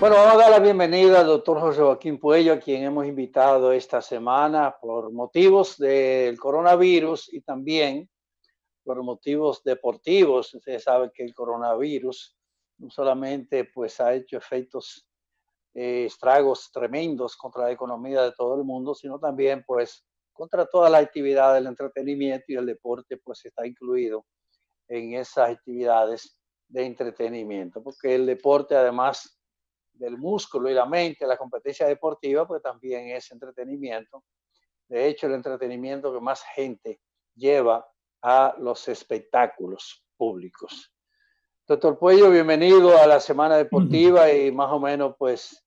Bueno, vamos a dar la bienvenida al doctor José Joaquín Puello, a quien hemos invitado esta semana por motivos del coronavirus y también por motivos deportivos. Ustedes saben que el coronavirus no solamente pues, ha hecho efectos, eh, estragos tremendos contra la economía de todo el mundo, sino también pues, contra toda la actividad del entretenimiento y el deporte pues, está incluido en esas actividades de entretenimiento, porque el deporte además del músculo y la mente, la competencia deportiva, pues también es entretenimiento. De hecho, el entretenimiento que más gente lleva a los espectáculos públicos. Doctor Puello, bienvenido a la Semana Deportiva y más o menos pues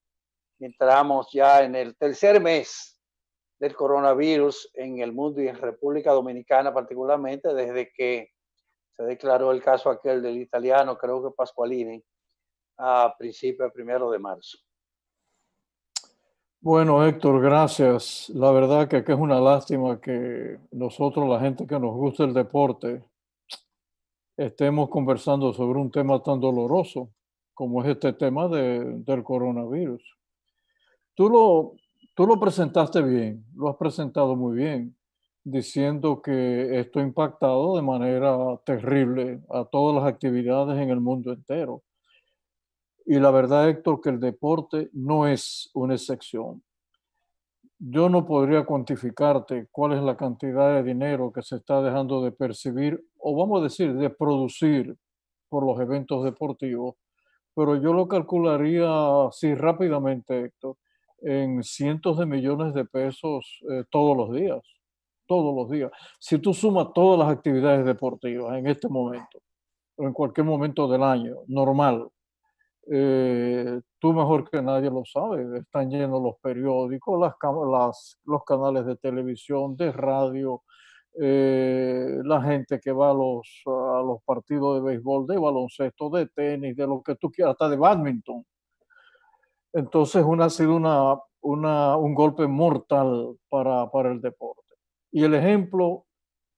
entramos ya en el tercer mes del coronavirus en el mundo y en República Dominicana particularmente desde que se declaró el caso aquel del italiano, creo que Pascualini, a principios primero de marzo. Bueno, Héctor, gracias. La verdad que, es una lástima que nosotros, la gente que nos gusta el deporte, estemos conversando sobre un tema tan doloroso como es este tema del coronavirus. Tú lo, tú lo presentaste bien, lo has presentado muy bien, diciendo que esto ha impactado de manera terrible a todas las actividades en el mundo entero y la verdad, Héctor, que el deporte no es una excepción. Yo no podría cuantificarte cuál es la cantidad de dinero que se está dejando de percibir, o vamos a decir, de producir por los eventos deportivos, pero yo lo calcularía así rápidamente, Héctor, en cientos de millones de pesos eh, todos los días, todos los días. Si tú sumas todas las actividades deportivas en este momento, o en cualquier momento del año, normal, eh, tú mejor que nadie lo sabes, están llenos los periódicos, los canales de televisión, de radio, eh, la gente que va a los, partidos de béisbol, de baloncesto, de tenis, de lo que tú quieras, hasta de badminton. Entonces, una, ha sido un golpe mortal para, para el deporte. Y el ejemplo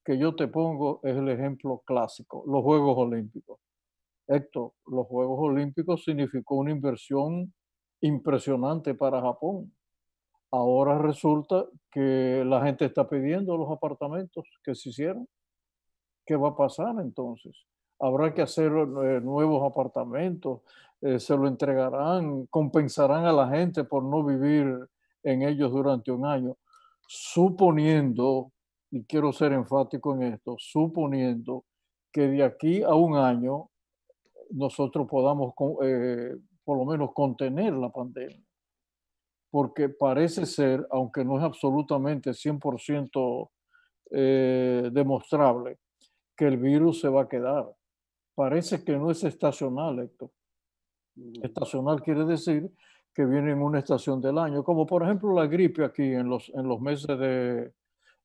que yo te pongo es el ejemplo clásico, los Juegos Olímpicos. Héctor, los Juegos Olímpicos significó una inversión impresionante para Japón. Ahora resulta que la gente está pidiendo los apartamentos que se hicieron. ¿Qué va a pasar entonces? Habrá que hacer eh, nuevos apartamentos, eh, se lo entregarán, compensarán a la gente por no vivir en ellos durante un año, suponiendo, y quiero ser enfático en esto, suponiendo que de aquí a un año nosotros podamos eh, por lo menos contener la pandemia. Porque parece ser, aunque no es absolutamente 100% eh, demostrable, que el virus se va a quedar. Parece que no es estacional, Héctor. Estacional quiere decir que viene en una estación del año, como por ejemplo la gripe aquí en los, en los meses de,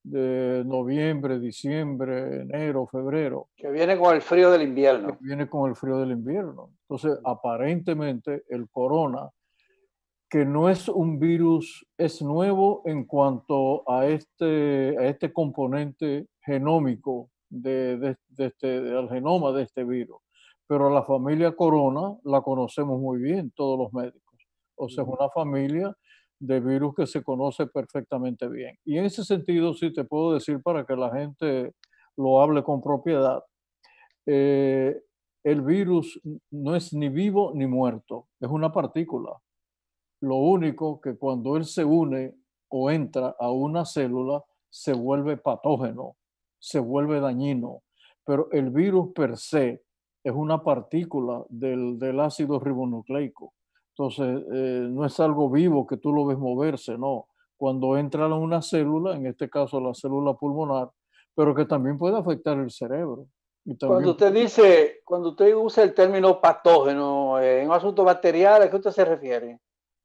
de noviembre, diciembre, enero, febrero. Que viene con el frío del invierno. Que viene con el frío del invierno. Entonces, aparentemente, el corona, que no es un virus, es nuevo en cuanto a este, este componente genómico este, del genoma de este virus. Pero la familia corona la conocemos muy bien todos los médicos. O sea, es una familia de virus que se conoce perfectamente bien. Y en ese sentido, sí te puedo decir para que la gente lo hable con propiedad, eh, el virus no es ni vivo ni muerto, es una partícula. Lo único que cuando él se une o entra a una célula, se vuelve patógeno, se vuelve dañino. Pero el virus per se es una partícula del ácido ribonucleico. Entonces, eh, no es algo vivo que tú lo ves moverse, no. Cuando entra en una célula, en este caso la célula pulmonar, pero que también puede afectar el cerebro. Cuando usted dice, cuando usted usa el término patógeno eh, en un asunto bacterial, ¿a qué usted se refiere?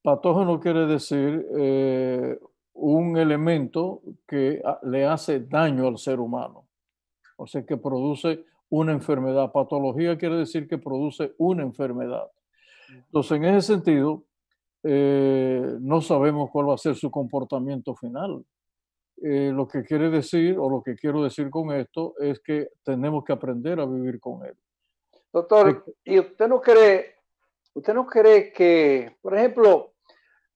Patógeno quiere decir eh, un elemento que le hace daño al ser humano, o sea, que produce una enfermedad. Patología quiere decir que produce una enfermedad. Entonces, en ese sentido, eh, no sabemos cuál va a ser su comportamiento final. Eh, lo que quiere decir, o lo que quiero decir con esto, es que tenemos que aprender a vivir con él. Doctor, ¿y usted no cree, usted no cree que, por ejemplo,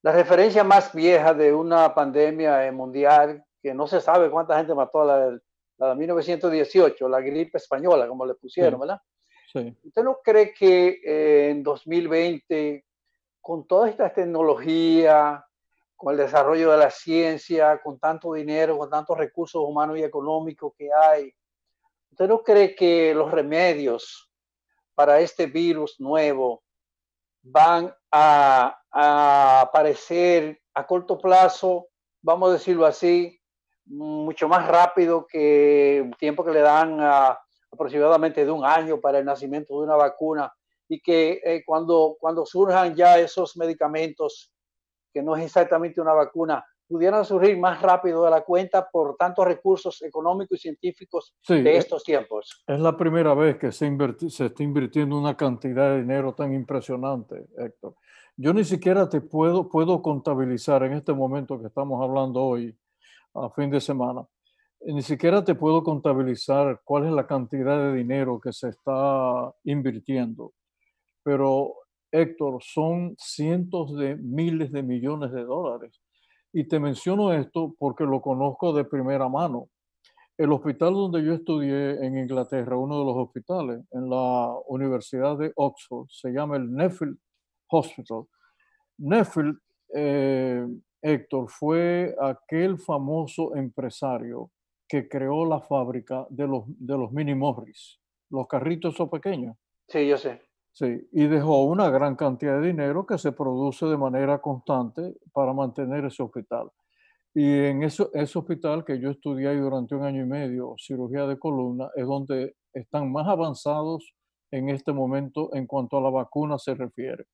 la referencia más vieja de una pandemia mundial, que no se sabe cuánta gente mató la, de 1918, la gripe española, como le pusieron, ¿verdad? ¿Usted no cree que eh, en 2020, con toda esta tecnología, con el desarrollo de la ciencia, con tanto dinero, con tantos recursos humanos y económicos que hay, ¿usted no cree que los remedios para este virus nuevo van a, a aparecer a corto plazo, vamos a decirlo así, mucho más rápido que el tiempo que le dan a aproximadamente de un año para el nacimiento de una vacuna y que eh, cuando, cuando surjan ya esos medicamentos, que no es exactamente una vacuna, pudieran surgir más rápido de la cuenta por tantos recursos económicos y científicos de eh, estos tiempos. Es la primera vez que se, se está invirtiendo una cantidad de dinero tan impresionante, Héctor. Yo ni siquiera te puedo, puedo contabilizar en este momento que estamos hablando hoy, a fin de semana, ni siquiera te puedo contabilizar cuál es la cantidad de dinero que se está invirtiendo, pero Héctor, son cientos de miles de millones de dólares. Y te menciono esto porque lo conozco de primera mano. El hospital donde yo estudié en Inglaterra, uno de los hospitales, en la Universidad de Oxford, se llama el Neffield Hospital. Neffield, eh, Héctor, fue aquel famoso empresario que creó la fábrica de los, los mini Morris, los carritos son pequeños. Sí, yo sé. Sí, y dejó una gran cantidad de dinero que se produce de manera constante para mantener ese hospital. Y en eso, ese hospital que yo estudié durante un año y medio, cirugía de columna, es donde están más avanzados en este momento en cuanto a la vacuna se refiere.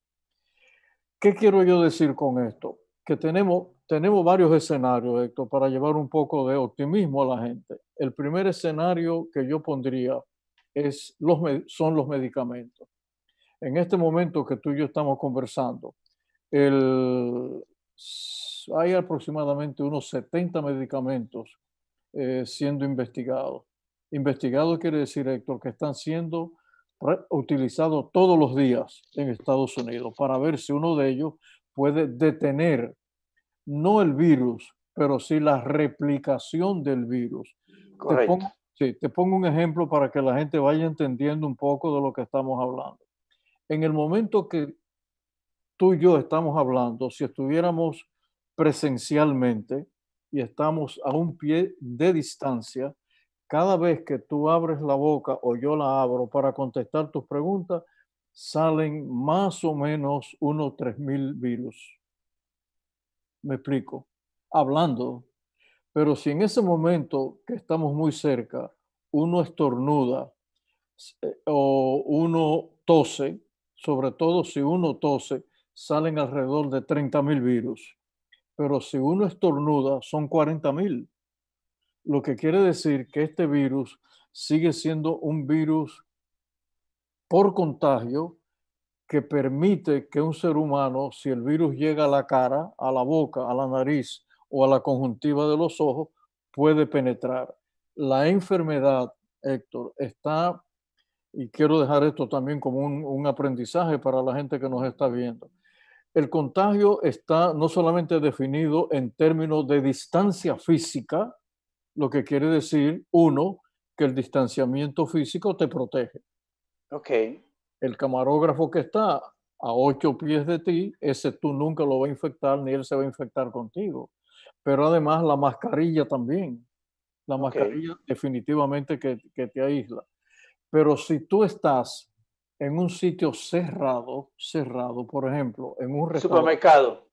¿Qué quiero yo decir con esto? que tenemos, tenemos varios escenarios, Héctor, para llevar un poco de optimismo a la gente. El primer escenario que yo pondría es los, son los medicamentos. En este momento que tú y yo estamos conversando, hay aproximadamente unos 70 medicamentos eh, siendo investigados. Investigados quiere decir, Héctor, que están siendo utilizados todos los días en Estados Unidos para ver si uno de ellos puede detener no el virus, pero sí la replicación del virus. te pongo un ejemplo para que la gente vaya entendiendo un poco de lo que estamos hablando. En el momento que tú y yo estamos hablando, si estuviéramos presencialmente y estamos a un pie de distancia, cada vez que tú abres la boca o yo la abro para contestar tus preguntas, salen más o menos unos mil virus. Me explico, hablando. Pero si en ese momento que estamos muy cerca, uno estornuda eh, o uno tose, sobre todo si uno tose, salen alrededor de 30.000 virus. Pero si uno estornuda, son 40.000. Lo que quiere decir que este virus sigue siendo un virus por contagio que permite que un ser humano, si el virus llega a la cara, a la boca, a la nariz o a la conjuntiva de los ojos, puede penetrar. La enfermedad, Héctor, está, y quiero dejar esto también como un, un aprendizaje para la gente que nos está viendo, el contagio está no solamente definido en términos de distancia física, lo que quiere decir, uno, que el distanciamiento físico te protege. Okay. El camarógrafo que está a ocho pies de ti, ese tú nunca lo va a infectar ni él se va a infectar contigo. Pero además la mascarilla también. La mascarilla definitivamente que, te aísla. Pero si tú estás en un sitio cerrado, cerrado, por ejemplo, en un supermercado.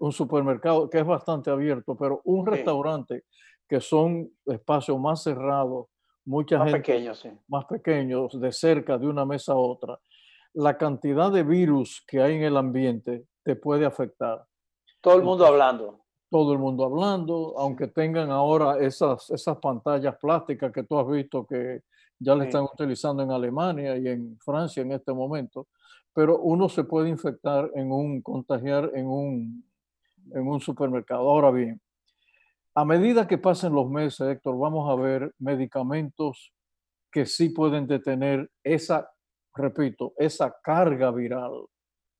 Un supermercado que es bastante abierto, pero un restaurante que son espacios más cerrados, Muchas más gente más pequeños, de cerca, de una mesa a otra, la cantidad de virus que hay en el ambiente te puede afectar. Todo el mundo hablando. Todo el mundo hablando, aunque tengan ahora esas, esas pantallas plásticas que tú has visto que ya le están utilizando en Alemania y en Francia en este momento, pero uno se puede infectar en un, contagiar en un, en un supermercado. Ahora bien, a medida que pasen los meses, Héctor, vamos a ver medicamentos que sí pueden detener esa, repito, esa carga viral.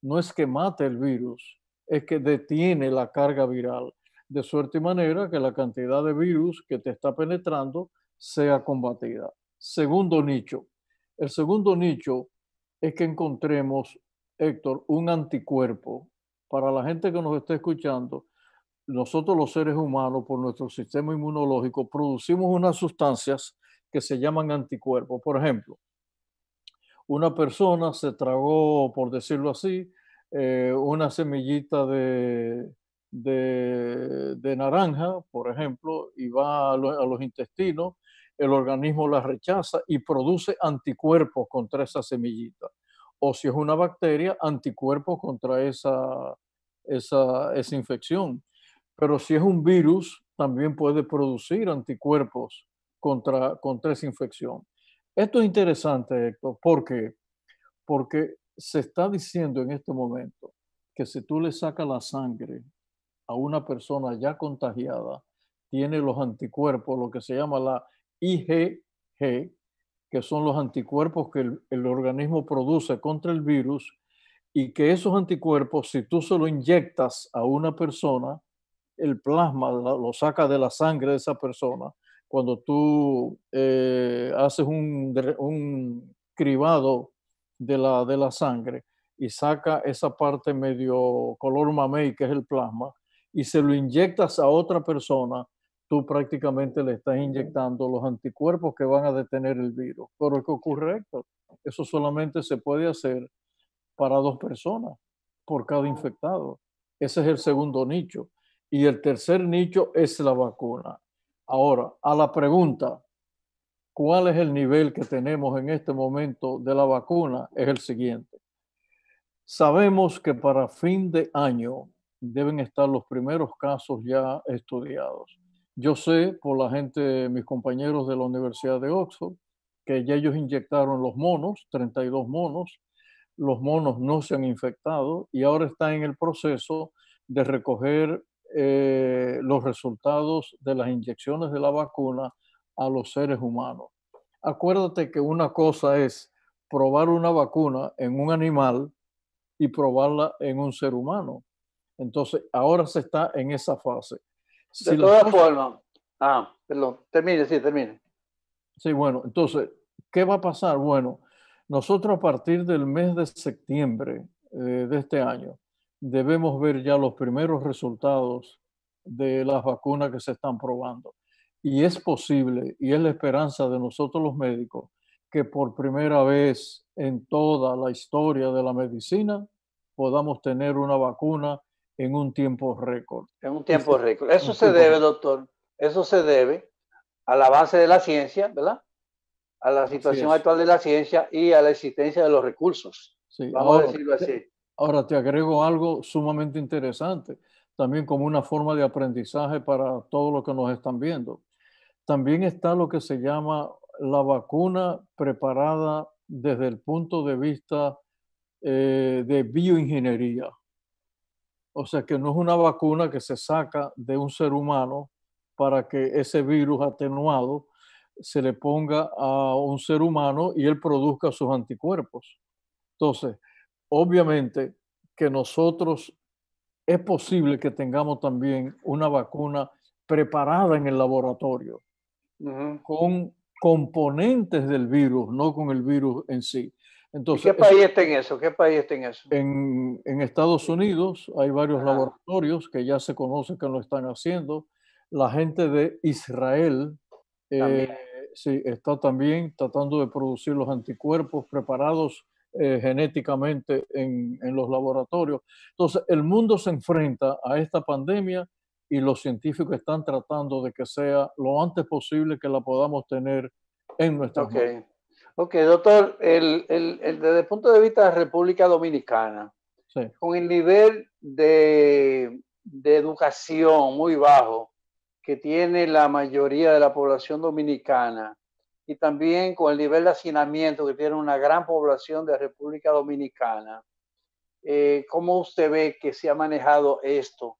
No es que mate el virus, es que detiene la carga viral, de suerte y manera que la cantidad de virus que te está penetrando sea combatida. Segundo nicho. El segundo nicho es que encontremos, Héctor, un anticuerpo. Para la gente que nos está escuchando, nosotros los seres humanos, por nuestro sistema inmunológico, producimos unas sustancias que se llaman anticuerpos. Por ejemplo, una persona se tragó, por decirlo así, eh, una semillita de, de, naranja, por ejemplo, y va a, los intestinos, el organismo la rechaza y produce anticuerpos contra esa semillita. O si es una bacteria, anticuerpos contra esa, esa, esa infección. Pero si es un virus, también puede producir anticuerpos contra, contra esa infección. Esto es interesante, Héctor, porque porque se está diciendo en este momento que si tú le sacas la sangre a una persona ya contagiada, tiene los anticuerpos, lo que se llama la IgG, que son los anticuerpos que el, organismo produce contra el virus, y que esos anticuerpos, si tú se inyectas a una persona, el plasma, lo saca de la sangre de esa persona. Cuando tú eh, haces un, cribado de la, de la sangre y saca esa parte medio color mamey, que es el plasma, y se lo inyectas a otra persona, tú prácticamente le estás inyectando los anticuerpos que van a detener el virus. Pero es ocurre, eso solamente se puede hacer para dos personas por cada infectado. Ese es el segundo nicho. Y el tercer nicho es la vacuna. Ahora, a la pregunta, ¿cuál es el nivel que tenemos en este momento de la vacuna? Es el siguiente. Sabemos que para fin de año deben estar los primeros casos ya estudiados. Yo sé por la gente, mis compañeros de la Universidad de Oxford, que ya ellos inyectaron los monos, 32 monos, los monos no se han infectado y ahora está en el proceso de recoger eh, los resultados de las inyecciones de la vacuna a los seres humanos. Acuérdate que una cosa es probar una vacuna en un animal y probarla en un ser humano. Entonces, ahora se está en esa fase. de todas formas, ah, perdón, termine, sí, termine. Sí, bueno, entonces, ¿qué va a pasar? Bueno, nosotros a partir del mes de septiembre eh, de este año, debemos ver ya los primeros resultados de las vacunas que se están probando. Y es posible, y es la esperanza de nosotros los médicos, que por primera vez en toda la historia de la medicina podamos tener una vacuna en un tiempo récord. En un tiempo este, récord. Eso se debe, doctor, eso se debe al avance de la ciencia, ¿verdad? A la situación actual de la ciencia y a la existencia de los recursos. Vamos a decirlo así. Ahora te agrego algo sumamente interesante, también como una forma de aprendizaje para todos los que nos están viendo. También está lo que se llama la vacuna preparada desde el punto de vista eh, de bioingeniería. O sea que no es una vacuna que se saca de un ser humano para que ese virus atenuado se le ponga a un ser humano y él produzca sus anticuerpos. Entonces, obviamente que nosotros es posible que tengamos también una vacuna preparada en el laboratorio con componentes del virus, no con el virus en sí. Entonces, ¿Qué país está en eso? ¿Qué país en Estados Unidos hay varios laboratorios que ya se conoce que lo están haciendo. La gente de Israel eh, está también tratando de producir los anticuerpos preparados eh, genéticamente en, los laboratorios. Entonces, el mundo se enfrenta a esta pandemia y los científicos están tratando de que sea lo antes posible que la podamos tener en nuestra Ok, okay doctor, el, el, desde el punto de vista de la República Dominicana, con el nivel de, de, educación muy bajo que tiene la mayoría de la población dominicana, y también con el nivel de hacinamiento que tiene una gran población de República Dominicana. Eh, ¿Cómo usted ve que se ha manejado esto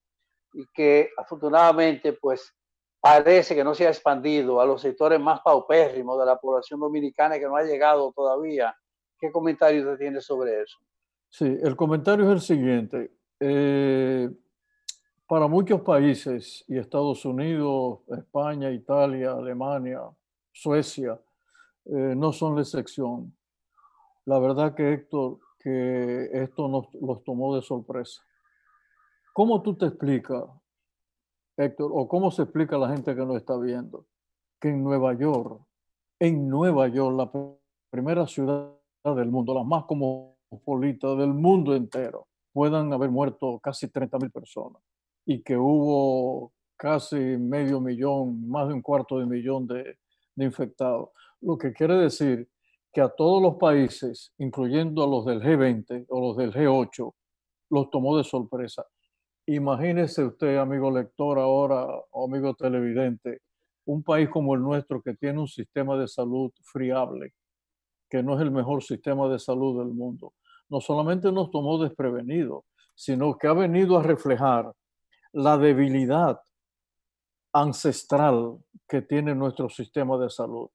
y que afortunadamente pues parece que no se ha expandido a los sectores más paupérrimos de la población dominicana que no ha llegado todavía? ¿Qué comentario usted tiene sobre eso? Sí, el comentario es el siguiente. Eh, para muchos países, y Estados Unidos, España, Italia, Alemania, Suecia, eh, no son la excepción. La verdad que Héctor, que esto nos los tomó de sorpresa. ¿Cómo tú te explicas, Héctor, o cómo se explica a la gente que nos está viendo, que en Nueva York, en Nueva York, la primera ciudad del mundo, la más cosmopolita del mundo entero, puedan haber muerto casi 30 mil personas y que hubo casi medio millón, más de un cuarto de millón de, de infectados. Lo que quiere decir que a todos los países, incluyendo a los del G20 o los del G8, los tomó de sorpresa. Imagínese usted, amigo lector ahora amigo televidente, un país como el nuestro que tiene un sistema de salud friable, que no es el mejor sistema de salud del mundo, no solamente nos tomó desprevenido, sino que ha venido a reflejar la debilidad ancestral que tiene nuestro sistema de salud.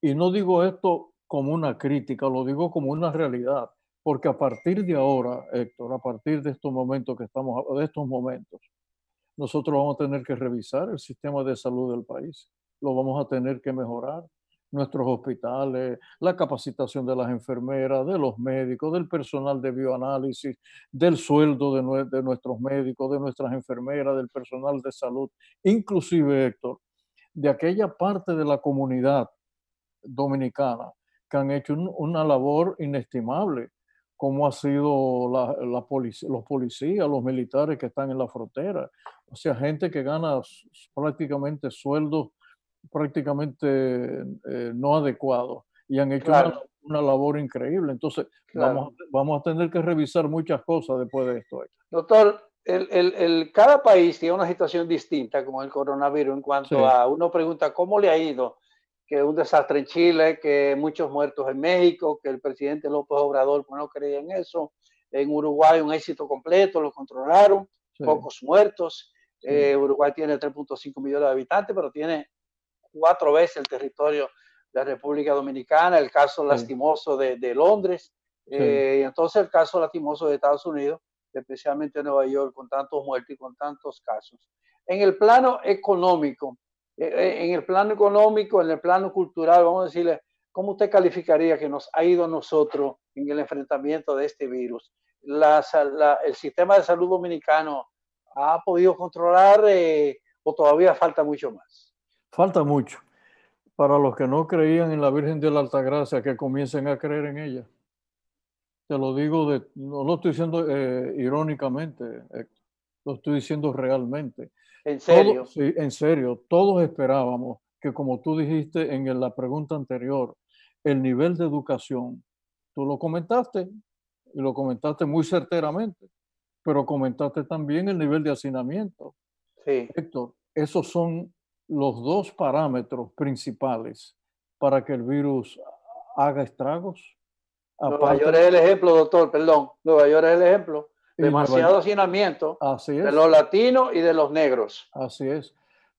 Y no digo esto como una crítica, lo digo como una realidad, porque a partir de ahora, Héctor, a partir de estos momentos que estamos de estos momentos, nosotros vamos a tener que revisar el sistema de salud del país, lo vamos a tener que mejorar, nuestros hospitales, la capacitación de las enfermeras, de los médicos, del personal de bioanálisis, del sueldo de, de nuestros médicos, de nuestras enfermeras, del personal de salud, inclusive, Héctor, de aquella parte de la comunidad dominicana que han hecho una labor inestimable, como ha sido la, la los policías, los militares que están en la frontera. O sea, gente que gana prácticamente sueldos prácticamente eh, eh, no adecuado y han hecho una, labor increíble. Entonces, vamos, a tener que revisar muchas cosas después de esto. Doctor, el, cada país tiene una situación distinta como el coronavirus en cuanto a, uno pregunta, ¿cómo le ha ido? Que un desastre en Chile, que muchos muertos en México, que el presidente López Obrador pues, no creía en eso. En Uruguay un éxito completo, lo controlaron, pocos muertos. Eh, Uruguay tiene 3.5 millones de habitantes, pero tiene cuatro veces el territorio de la República Dominicana, el caso lastimoso de, Londres, eh, y entonces el caso lastimoso de Estados Unidos, especialmente Nueva York, con tantos muertos y con tantos casos. En el plano económico, eh, eh, en el plano económico, en el plano cultural, vamos a decirle, ¿cómo usted calificaría que nos ha ido a nosotros en el enfrentamiento de este virus? la, ¿El sistema de salud dominicano ha podido controlar o todavía falta mucho más? Falta mucho para los que no creían en la Virgen de la Altagracia que comiencen a creer en ella. Te lo digo, de, no lo estoy diciendo eh, irónicamente, eh, lo estoy diciendo realmente. ¿En serio? sí, en serio. Todos esperábamos que, como tú dijiste en la pregunta anterior, el nivel de educación, tú lo comentaste y lo comentaste muy certeramente, pero comentaste también el nivel de hacinamiento. Sí. Héctor, esos son los dos parámetros principales para que el virus haga estragos? Nueva York es el ejemplo, doctor, perdón. Nueva York es el ejemplo. Demasiado hacinamiento de los latinos y de los negros. Así es.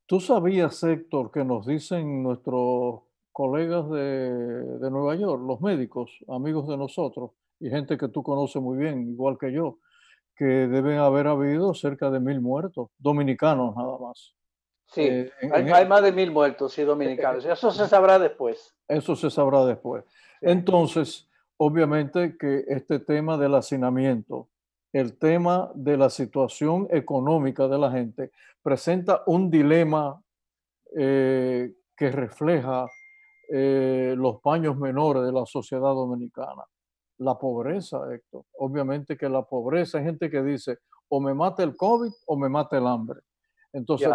Tú sabías, Héctor, que nos dicen nuestros colegas de Nueva York, los médicos, amigos de nosotros, y gente que tú conoces muy bien, igual que yo, que deben haber habido cerca de mil muertos, dominicanos nada más. Sí, eh, hay, e- más de mil muertos, y dominicanos. eso se sabrá después. Eso se sabrá después. Entonces, obviamente que este tema del hacinamiento, el tema de la situación económica de la gente, presenta un dilema eh, que refleja eh, los paños menores de la sociedad dominicana. La pobreza, Héctor. Obviamente que la pobreza, hay gente que dice, o me mata el COVID o me mata el hambre. Entonces,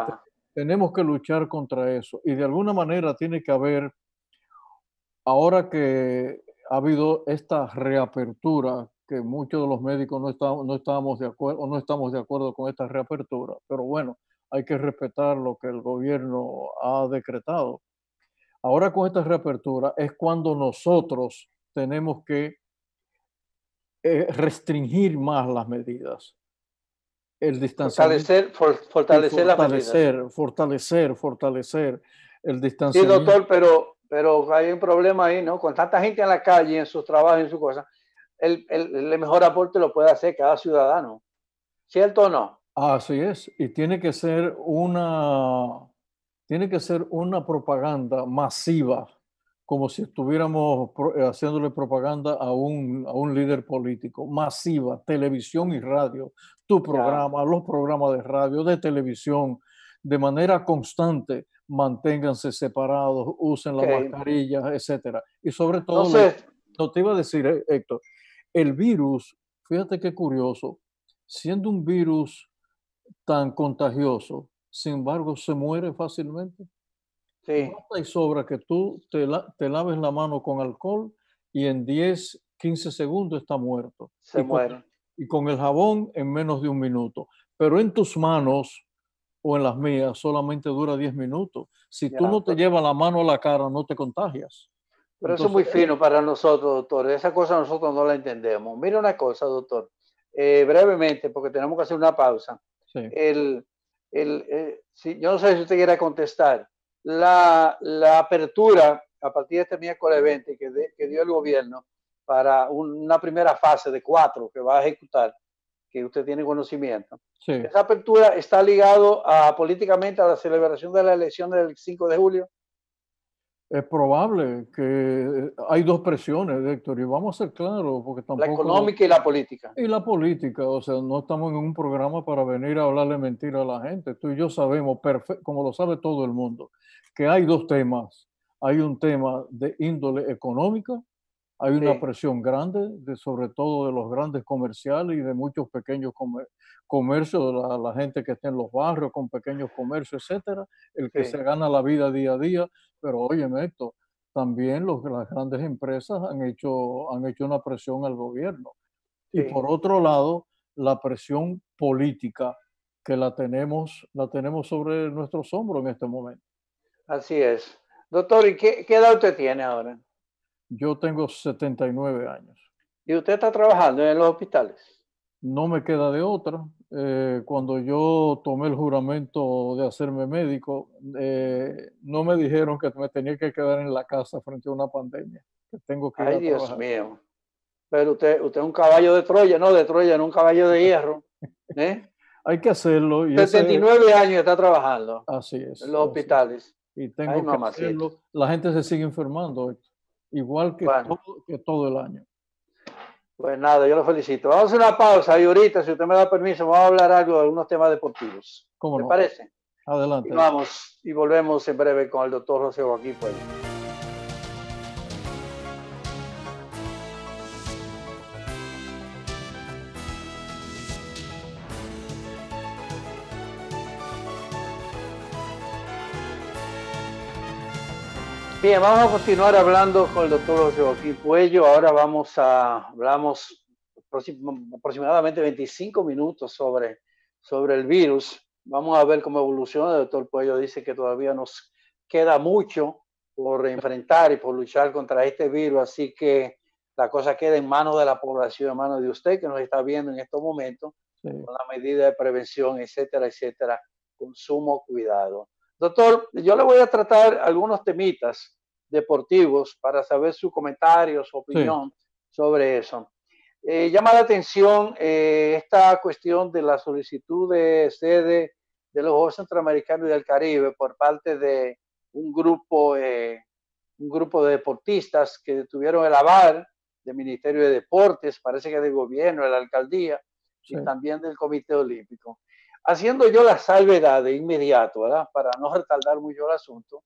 tenemos que luchar contra eso y de alguna manera tiene que haber, ahora que ha habido esta reapertura, que muchos de los médicos no, no, estábamos de acuerdo, o no estamos de acuerdo con esta reapertura, pero bueno, hay que respetar lo que el gobierno ha decretado. Ahora con esta reapertura es cuando nosotros tenemos que eh, restringir más las medidas el distanciamiento. Fortalecer, fortalecer, fortalecer, Fortalecer, fortalecer el distanciamiento. Sí, doctor, pero, pero hay un problema ahí, ¿no? Con tanta gente en la calle, en sus trabajos, en sus cosas, el, mejor aporte lo puede hacer cada ciudadano. ¿Cierto o no? Así es, y tiene que ser una, tiene que ser una propaganda masiva como si estuviéramos eh, haciéndole propaganda a un, líder político, masiva, televisión y radio, tu programa, los programas de radio, de televisión, de manera constante, manténganse separados, usen las mascarillas, etcétera. Y sobre todo, no te iba a decir, eh, Héctor, el virus, fíjate qué curioso, siendo un virus tan contagioso, sin embargo, se muere fácilmente. Sí. y sobra que tú te, te, laves la mano con alcohol y en 10, 15 segundos está muerto. Se y muere. y con el jabón en menos de un minuto. Pero en tus manos o en las mías solamente dura 10 minutos. Si tú no te llevas la mano a la cara, no te contagias. Pero eso es muy fino para nosotros, doctor. Esa cosa nosotros no la entendemos. Mira una cosa, doctor. Eh, brevemente, porque tenemos que hacer una pausa. El, el, eh, si, yo no sé si usted quiera contestar la, apertura a partir de este miércoles 20 que, dio el gobierno para una primera fase de cuatro que va a ejecutar, que usted tiene conocimiento. Esa apertura está ligado a, políticamente a la celebración de la elección del 5 de julio. Es probable que eh, hay dos presiones, Héctor, y vamos a ser claros, porque La económica y la política. Y la política, o sea, no estamos en un programa para venir a hablarle mentira a la gente. Tú y yo sabemos, como lo sabe todo el mundo, que hay dos temas. Hay un tema de índole económica, hay una presión grande, de, sobre todo de los grandes comerciales y de muchos pequeños comercios, de la, gente que está en los barrios con pequeños comercios, etcétera, el que se gana la vida día a día. Pero oye, esto, también los, las grandes empresas han hecho, han hecho una presión al gobierno. Y por otro lado, la presión política que la tenemos, la tenemos sobre nuestros hombros en este momento. Así es. Doctor, ¿y qué, edad usted tiene ahora? Yo tengo 79 años. ¿Y usted está trabajando en los hospitales? No me queda de otra. Eh, cuando yo tomé el juramento de hacerme médico, eh, no me dijeron que me tenía que quedar en la casa frente a una pandemia. tengo que Ay, Dios mío. Pero usted, usted es un caballo de Troya, no de Troya, no un caballo de hierro. ¿eh? Hay que hacerlo. Y 79 años está trabajando. Así es. En los hospitales y tengo que La gente se sigue enfermando, igual que, todo, el año. Pues nada, yo lo felicito. Vamos a hacer una pausa y ahorita, si usted me da permiso, vamos a hablar algo de algunos temas deportivos. ¿Cómo ¿Te parece? Adelante. Y vamos y volvemos en breve con el doctor José Joaquín Bien, vamos a continuar hablando con el doctor José Joaquín Puello. Ahora vamos a, hablamos aproximadamente 25 minutos sobre, sobre el virus. Vamos a ver cómo evoluciona. El doctor Puello dice que todavía nos queda mucho por enfrentar y por luchar contra este virus. Así que la cosa queda en manos de la población, en manos de usted que nos está viendo en estos momentos, con la medida de prevención, etcétera, etcétera. Consumo, cuidado. Doctor, yo le voy a tratar algunos temitas deportivos para saber su comentario, su opinión sobre eso. Eh, llama la atención eh, esta cuestión de la solicitud de sede de los Juegos Centroamericanos y del Caribe por parte de un grupo, eh, un grupo de deportistas que tuvieron el aval del Ministerio de Deportes, parece que del gobierno, de la alcaldía y también del Comité Olímpico. Haciendo yo la salvedad de inmediato, para no retardar mucho el asunto,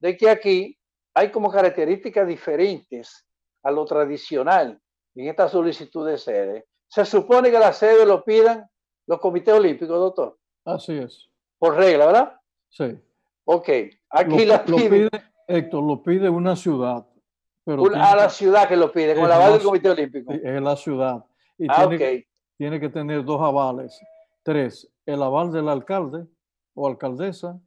de que aquí hay como características diferentes a lo tradicional en esta solicitud de sede. Se supone que la sede lo pidan los comités olímpicos, doctor. Así es. Por regla, ¿verdad? Sí. Ok, aquí lo, la pide, Héctor, lo pide una ciudad. Pero a la ciudad que lo pide, con el aval del Comité Olímpico. Es la ciudad. Y ah, tiene, okay. tiene que tener dos avales. Tres, el aval del alcalde o alcaldesa,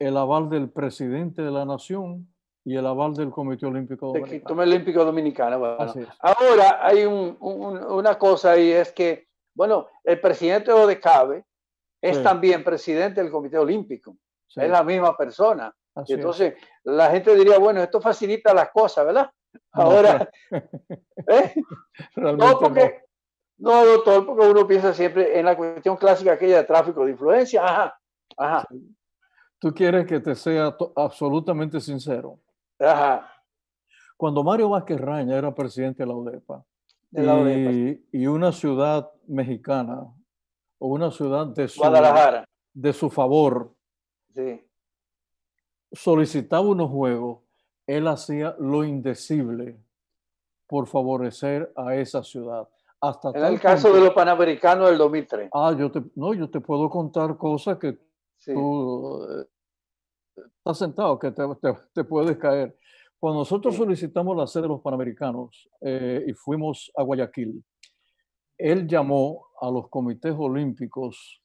el aval del presidente de la nación y el aval del Comité Olímpico Dominicano. Comité Olímpico Dominicano. Bueno. Ahora hay una cosa y es que, bueno, el presidente Odecabe es también presidente del Comité Olímpico. Es la misma persona. entonces la gente diría, bueno, esto facilita las cosas, ¿verdad? Ahora, ¿eh? no, porque, no. doctor, porque uno piensa siempre en la cuestión clásica aquella de tráfico de influencia. ajá. Tú quieres que te sea absolutamente sincero. Cuando Mario Vázquez Raña era presidente de la UDEPA, e e Y, una ciudad mexicana o una ciudad de su, De su favor solicitaba unos juegos, él hacía lo indecible por favorecer a esa ciudad. Hasta Era el caso de los panamericanos del 2003. Ah, yo te, no, yo te puedo contar cosas que tú está sentado, que te, puedes caer. Cuando nosotros solicitamos la sede de los Panamericanos eh, y fuimos a Guayaquil, él llamó a los comités olímpicos,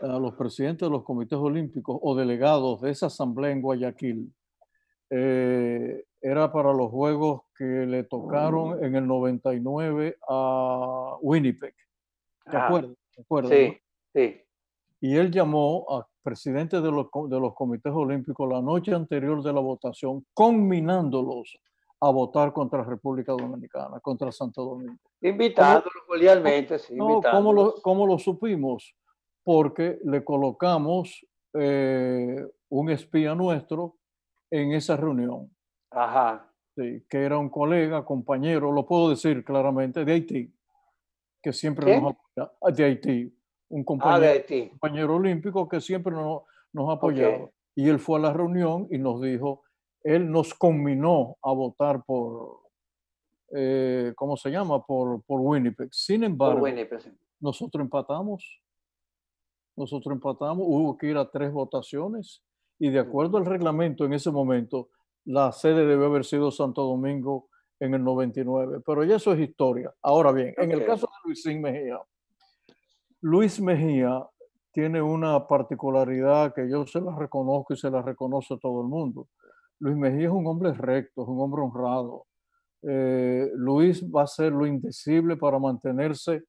a los presidentes de los comités olímpicos o delegados de esa asamblea en Guayaquil. Eh, era para los juegos que le tocaron mm. en el 99 a Winnipeg. ¿Te acuerdas? sí, sí. Y él llamó a Presidente de los, comités olímpicos la noche anterior de la votación, conminándolos a votar contra República Dominicana, contra Santo Domingo. Invitándolos cordialmente, sí. No, ¿cómo, lo, supimos? Porque le colocamos eh, un espía nuestro en esa reunión. Ajá. que era un colega, compañero, lo puedo decir claramente, de Haití, que siempre ¿Qué? nos apoya, de Haití, un ah, compañero, olímpico que siempre nos ha apoyado. Y él fue a la reunión y nos dijo, él nos combinó a votar por, eh, ¿cómo se llama? Por, Winnipeg. Sin embargo, nosotros empatamos. Nosotros empatamos, hubo que ir a tres votaciones y de acuerdo al reglamento en ese momento, la sede debió haber sido Santo Domingo en el 99, pero ya eso es historia. Ahora bien, en el caso de Luisín Mejía, Luis Mejía tiene una particularidad que yo se la reconozco y se la reconoce a todo el mundo. Luis Mejía es un hombre recto, es un hombre honrado. Eh, Luis va a hacer lo indecible para mantenerse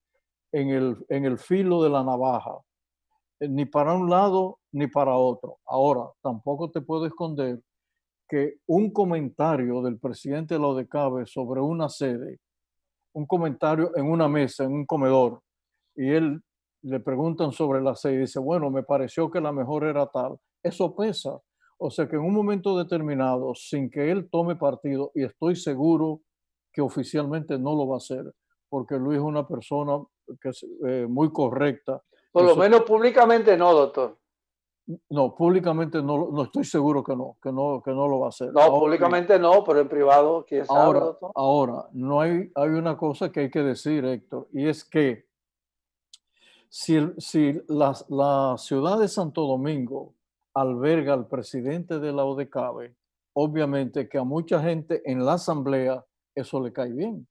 en el, en el filo de la navaja, eh, ni para un lado ni para otro. Ahora, tampoco te puedo esconder que un comentario del presidente de la sobre una sede, un comentario en una mesa, en un comedor, y él le preguntan sobre la C y dice, bueno, me pareció que la mejor era tal. Eso pesa. O sea que en un momento determinado, sin que él tome partido, y estoy seguro que oficialmente no lo va a hacer, porque Luis es una persona que es eh, muy correcta. Por lo menos públicamente no, doctor. No, públicamente no, no estoy seguro que no, que no, que no lo va a hacer. No, públicamente no, pero en privado, quién sabe. Ahora, doctor? ahora no hay, hay una cosa que hay que decir, Héctor, y es que si, la, ciudad de Santo Domingo alberga al presidente de la ODECABE, obviamente que a mucha gente en la asamblea eso le cae bien.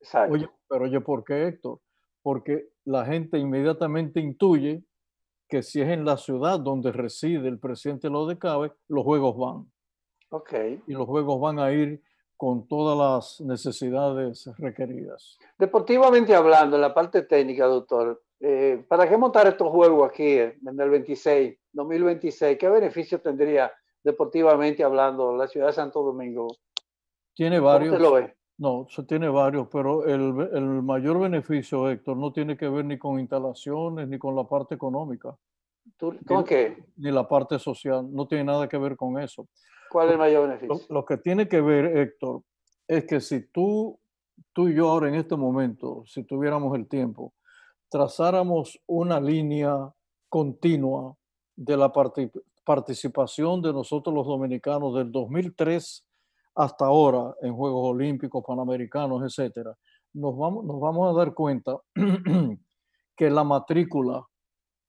Exacto. pero oye, ¿por qué Héctor? Porque la gente inmediatamente intuye que si es en la ciudad donde reside el presidente de la ODECABE, los juegos van. Okay. Y los juegos van a ir con todas las necesidades requeridas. Deportivamente hablando, en la parte técnica, doctor, eh, ¿para qué montar estos juegos aquí en el 26, 2026? ¿Qué beneficio tendría deportivamente hablando la ciudad de Santo Domingo? Tiene varios. No, se No, tiene varios, pero el, mayor beneficio, Héctor, no tiene que ver ni con instalaciones ni con la parte económica. ¿Con ni, qué? Ni la parte social, no tiene nada que ver con eso. ¿Cuál es el mayor beneficio? Lo, lo, que tiene que ver, Héctor, es que si tú, tú y yo ahora en este momento, si tuviéramos el tiempo, trazáramos una línea continua de la participación de nosotros los dominicanos del 2003 hasta ahora en Juegos Olímpicos, Panamericanos, etcétera, nos vamos, nos vamos a dar cuenta que la matrícula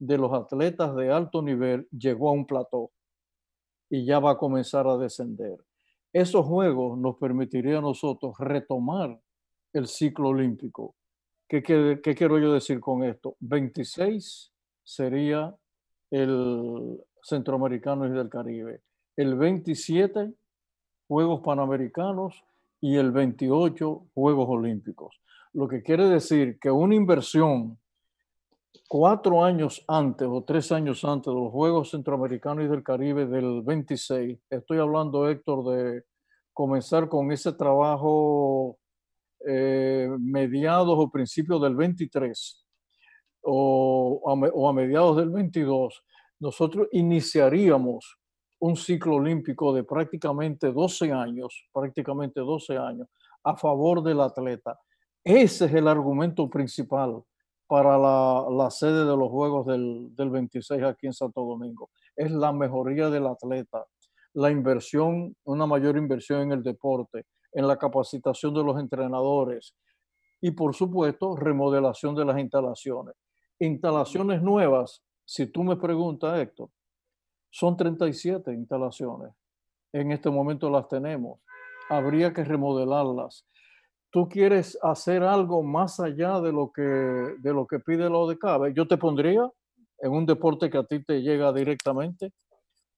de los atletas de alto nivel llegó a un plató y ya va a comenzar a descender. Esos juegos nos permitirían a nosotros retomar el ciclo olímpico ¿Qué, quiero yo decir con esto? 26 sería el centroamericano y del Caribe. El 27, Juegos Panamericanos y el 28, Juegos Olímpicos. Lo que quiere decir que una inversión cuatro años antes o tres años antes de los Juegos Centroamericanos y del Caribe del 26, estoy hablando, Héctor, de comenzar con ese trabajo eh, mediados o principios del 23 o, a, mediados del 22, nosotros iniciaríamos un ciclo olímpico de prácticamente 12 años, prácticamente 12 años, a favor del atleta. Ese es el argumento principal para la, sede de los Juegos del, del 26 aquí en Santo Domingo. Es la mejoría del atleta, la inversión, una mayor inversión en el deporte, en la capacitación de los entrenadores y, por supuesto, remodelación de las instalaciones. Instalaciones nuevas, si tú me preguntas, Héctor, son 37 instalaciones. En este momento las tenemos. Habría que remodelarlas. Tú quieres hacer algo más allá de lo que, de lo que pide la Odecabe, Yo te pondría en un deporte que a ti te llega directamente.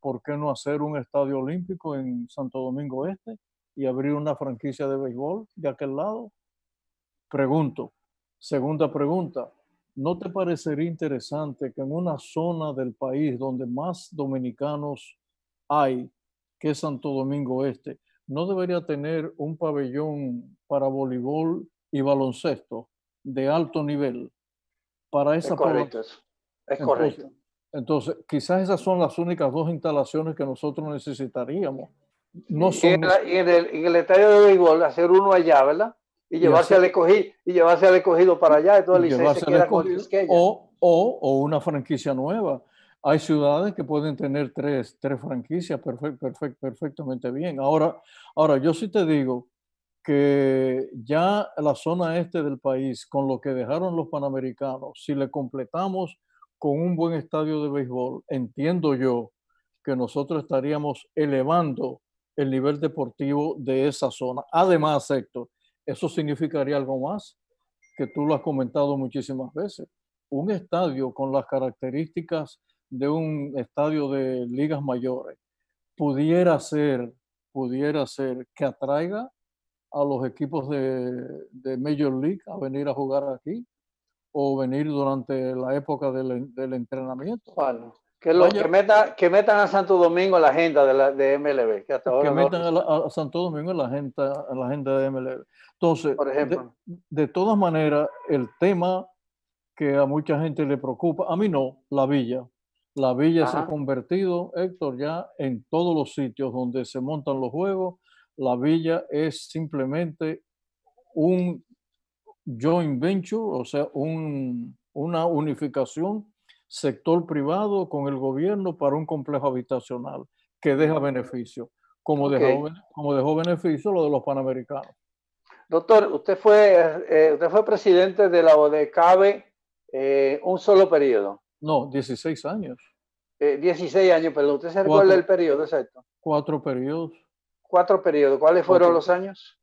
¿Por qué no hacer un estadio olímpico en Santo Domingo Este? y abrir una franquicia de béisbol de aquel lado? Pregunto. Segunda pregunta, ¿no te parecería interesante que en una zona del país donde más dominicanos hay, que es Santo Domingo Este, no debería tener un pabellón para voleibol y baloncesto de alto nivel para esa es es correcto. entonces, quizás esas son las únicas dos instalaciones que nosotros necesitaríamos no en el, estadio de béisbol, hacer uno allá, ¿verdad? y llevarse al escogido y llevarse para allá entonces el o, una franquicia nueva hay ciudades que pueden tener tres, franquicias perfect, perfectamente bien ahora ahora yo sí te digo que ya la zona este del país con lo que dejaron los panamericanos si le completamos con un buen estadio de béisbol entiendo yo que nosotros estaríamos elevando el nivel deportivo de esa zona. Además, Héctor, eso significaría algo más, que tú lo has comentado muchísimas veces. Un estadio con las características de un estadio de ligas mayores pudiera ser, pudiera ser que atraiga a los equipos de, Major League a venir a jugar aquí o venir durante la época del, entrenamiento. Que, que metan a Santo Domingo en la agenda de, la, de MLB. Que, metan a, Santo Domingo en la agenda, la agenda de MLB. Entonces, Por ejemplo. De, todas maneras, el tema que a mucha gente le preocupa, a mí no, la villa. La villa se ha convertido, Héctor, ya en todos los sitios donde se montan los juegos. La villa es simplemente un joint venture, o sea, un, una unificación sector privado con el gobierno para un complejo habitacional que deja beneficio, como, dejó, como dejó beneficio lo de los panamericanos. Doctor, usted fue, eh, usted fue presidente de la ODECABE eh, un solo periodo. No, 16 años. 16 eh, años, pero ¿Usted se recuerda el periodo exacto? Cuatro periodos. Cuatro periodos. ¿Cuáles fueron los años?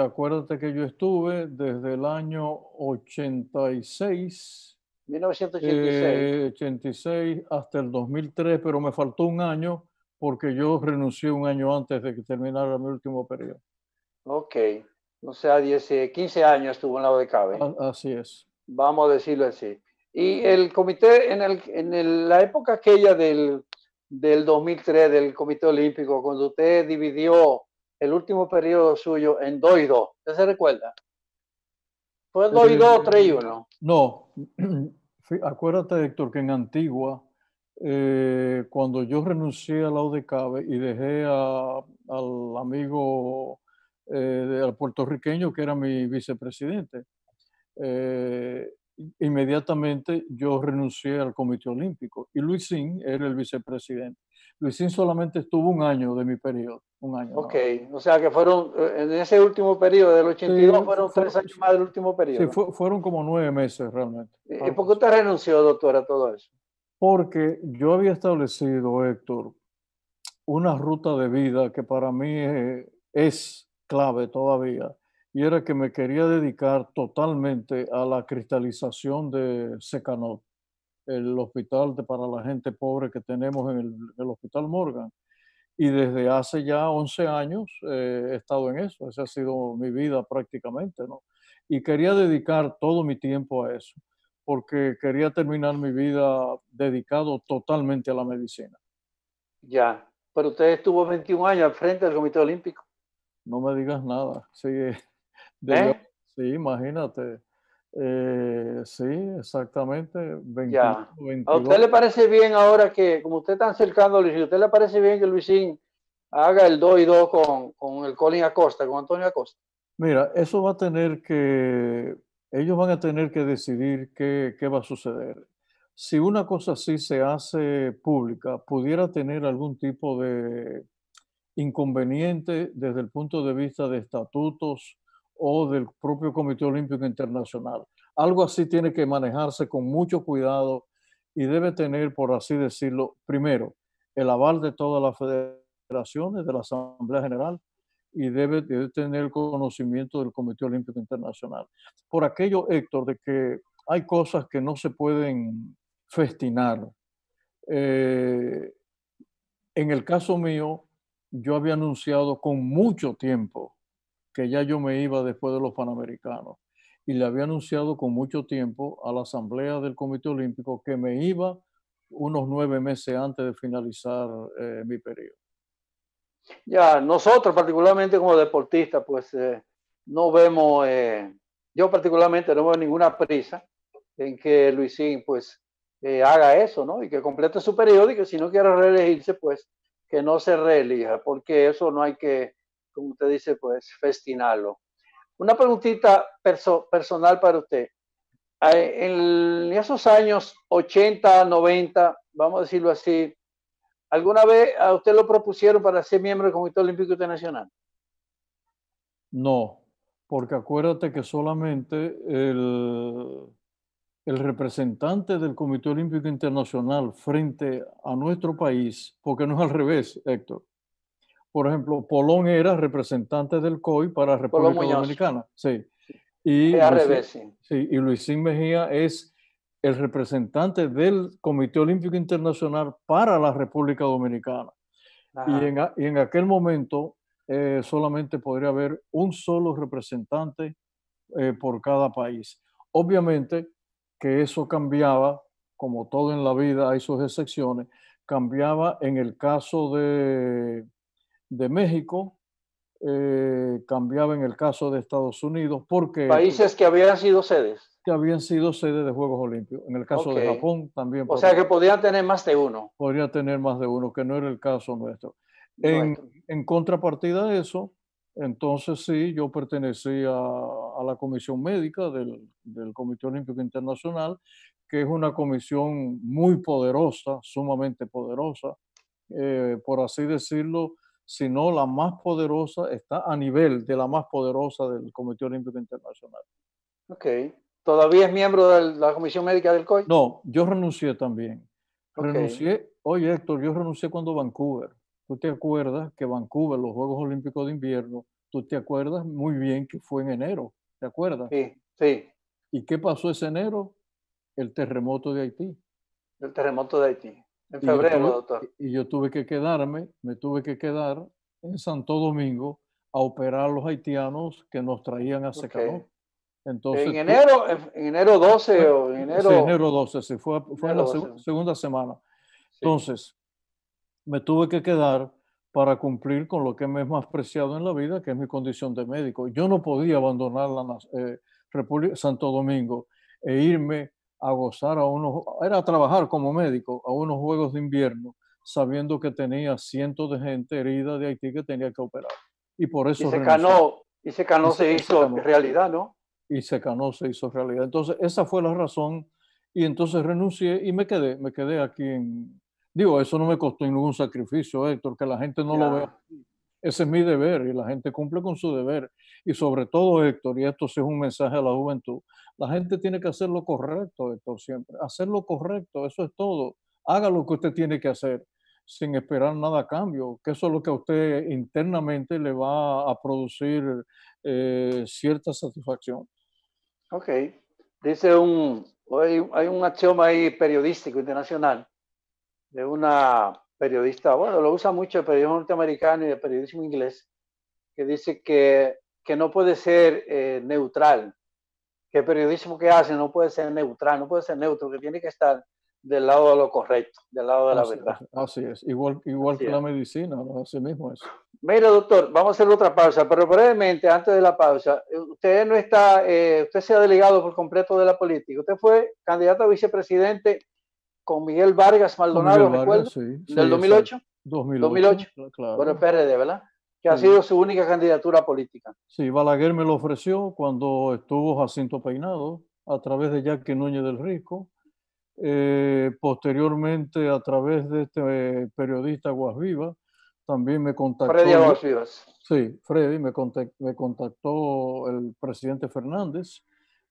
acuérdate que yo estuve desde el año 86 1986. Eh, hasta el 2003, pero me faltó un año porque yo renuncié un año antes de que terminara mi último periodo. Ok, o sea, 10, 15 años estuvo en la cabeza Así es. Vamos a decirlo así. Y el comité, en, el, en la época aquella del, 2003 del Comité Olímpico, cuando usted dividió el último periodo suyo en 2 y 2, se recuerda? ¿Fue 2 y 2 3 y 1? No, acuérdate, Héctor, que en Antigua, eh, cuando yo renuncié a la UDECABE y dejé al amigo, eh, puertorriqueño que era mi vicepresidente, eh, inmediatamente yo renuncié al Comité Olímpico y Luisín era el vicepresidente. Luisín solamente estuvo un año de mi periodo, un año. Ok, o sea que fueron, eh, en ese último periodo del 82, fueron tres años más del último periodo. Sí, fueron como nueve meses realmente. ¿Y por qué usted renunció, doctor, a todo eso? Porque yo había establecido, Héctor, una ruta de vida que para mí eh, es clave todavía, y era que me quería dedicar totalmente a la cristalización de Secanot el hospital para la gente pobre que tenemos en el, hospital Morgan. Y desde hace ya 11 años eh, he estado en eso, esa ha sido mi vida prácticamente, ¿no? Y quería dedicar todo mi tiempo a eso, porque quería terminar mi vida dedicado totalmente a la medicina. Ya, pero usted estuvo 21 años al frente del Comité Olímpico. No me digas nada, sí, ¿Eh? sí imagínate eh, sí, exactamente. ¿A usted le parece bien ahora que, como usted está acercando a ¿usted le parece bien que Luisín haga el 2 y 2 con, el Colin Acosta, con Antonio Acosta? Mira, eso va a tener que, ellos van a tener que decidir qué, qué va a suceder. Si una cosa así se hace pública, pudiera tener algún tipo de inconveniente desde el punto de vista de estatutos, o del propio Comité Olímpico Internacional. Algo así tiene que manejarse con mucho cuidado y debe tener, por así decirlo, primero, el aval de todas las federaciones, de la Asamblea General, y debe, tener el conocimiento del Comité Olímpico Internacional. Por aquello, Héctor, de que hay cosas que no se pueden festinar. Eh, en el caso mío, yo había anunciado con mucho tiempo que ya yo me iba después de los Panamericanos y le había anunciado con mucho tiempo a la Asamblea del Comité Olímpico que me iba unos nueve meses antes de finalizar eh, mi periodo. Ya, nosotros particularmente como deportistas, pues eh, no vemos, eh, yo particularmente no veo ninguna prisa en que Luisín pues haga eso, ¿no? Y que complete su periodo y que si no quiere reelegirse, pues que no se reelija, porque eso no hay que como usted dice, pues festinarlo. Una preguntita personal para usted. En esos años 80, 90, vamos a decirlo así, ¿alguna vez a usted lo propusieron para ser miembro del Comité Olímpico Internacional? No, porque acuérdate que solamente el, el representante del Comité Olímpico Internacional frente a nuestro país, porque no es al revés, Héctor, por ejemplo, Polón era representante del COI para República Dominicana. Sí. Y, Luisín, y Mejía es el representante del Comité Olímpico Internacional para la República Dominicana. Y en, aquel momento eh, solamente podría haber un solo representante eh, por cada país. Obviamente que eso cambiaba, como todo en la vida hay sus excepciones, cambiaba en el caso de, de México, eh, cambiaba en el caso de Estados Unidos, porque... Países que habían sido sedes. Que habían sido sedes de Juegos Olímpicos. En el caso de Japón también. O sea que podían tener más de uno. Podría tener más de uno, que no era el caso nuestro. En, contrapartida de eso, entonces sí, yo pertenecía a la comisión médica del, del Comité Olímpico Internacional, que es una comisión muy poderosa, sumamente poderosa, eh, por así decirlo, sino la más poderosa, está a nivel de la más poderosa del Comité Olímpico Internacional. Ok. ¿Todavía es miembro de la Comisión Médica del COI? No, yo renuncié también. Renuncié, oye Héctor, yo renuncié cuando Vancouver. ¿Tú te acuerdas que Vancouver, los Juegos Olímpicos de Invierno, tú te acuerdas muy bien que fue en enero, ¿te acuerdas? Sí, sí. ¿Y qué pasó ese enero? El terremoto de Haití. El terremoto de Haití. En febrero, y doctor. Y yo tuve que quedarme, me tuve que quedar en Santo Domingo a operar a los haitianos que nos traían a secar. Entonces, en enero, en enero 12 o en enero... enero 12, fue, fue la segunda semana. Entonces, me tuve que quedar para cumplir con lo que me es más preciado en la vida, que es mi condición de médico. Yo no podía abandonar la eh, Santo Domingo e irme a gozar a unos, era trabajar como médico a unos Juegos de Invierno, sabiendo que tenía cientos de gente herida de Haití que tenía que operar. Y por eso... Y se renunció. y se canó se, hizo realidad, ¿no? Y se canó, se hizo realidad. Entonces, esa fue la razón. Y entonces renuncié y me quedé, me quedé aquí en... Digo, eso no me costó ningún sacrificio, Héctor, que la gente no lo vea. Ese es mi deber y la gente cumple con su deber. Y sobre todo, Héctor, y esto es un mensaje a la juventud, la gente tiene que hacer lo correcto, Héctor, siempre. Hacer lo correcto, eso es todo. Haga lo que usted tiene que hacer sin esperar nada a cambio, que eso es lo que a usted internamente le va a producir eh, cierta satisfacción. Ok, dice un, hay, un axioma ahí periodístico internacional de una periodista, bueno, lo usa mucho el periodismo norteamericano y el periodismo inglés, que dice que, que no puede ser eh, neutral, que el periodismo que hace no puede ser neutral, no puede ser neutro, que tiene que estar del lado de lo correcto, del lado de la verdad. así es, igual, igual que la medicina, ¿no? así mismo eso. Mira, doctor, vamos a hacer otra pausa, pero brevemente, antes de la pausa, eh, usted no está, eh, usted se ha delegado por completo de la política, usted fue candidato a vicepresidente con Miguel Vargas Maldonado, recuerdo, sí, del 2008, 2008. 2008. Claro. Por el PRD, ¿verdad? Que ha sido su única candidatura política. Sí, Balaguer me lo ofreció cuando estuvo Jacinto Peinado, a través de Jackie Núñez del Risco, eh, posteriormente, a través de este eh, periodista Guasviva, también me contactó. Freddy Vivas. Sí, Freddy, me me contactó el presidente Fernández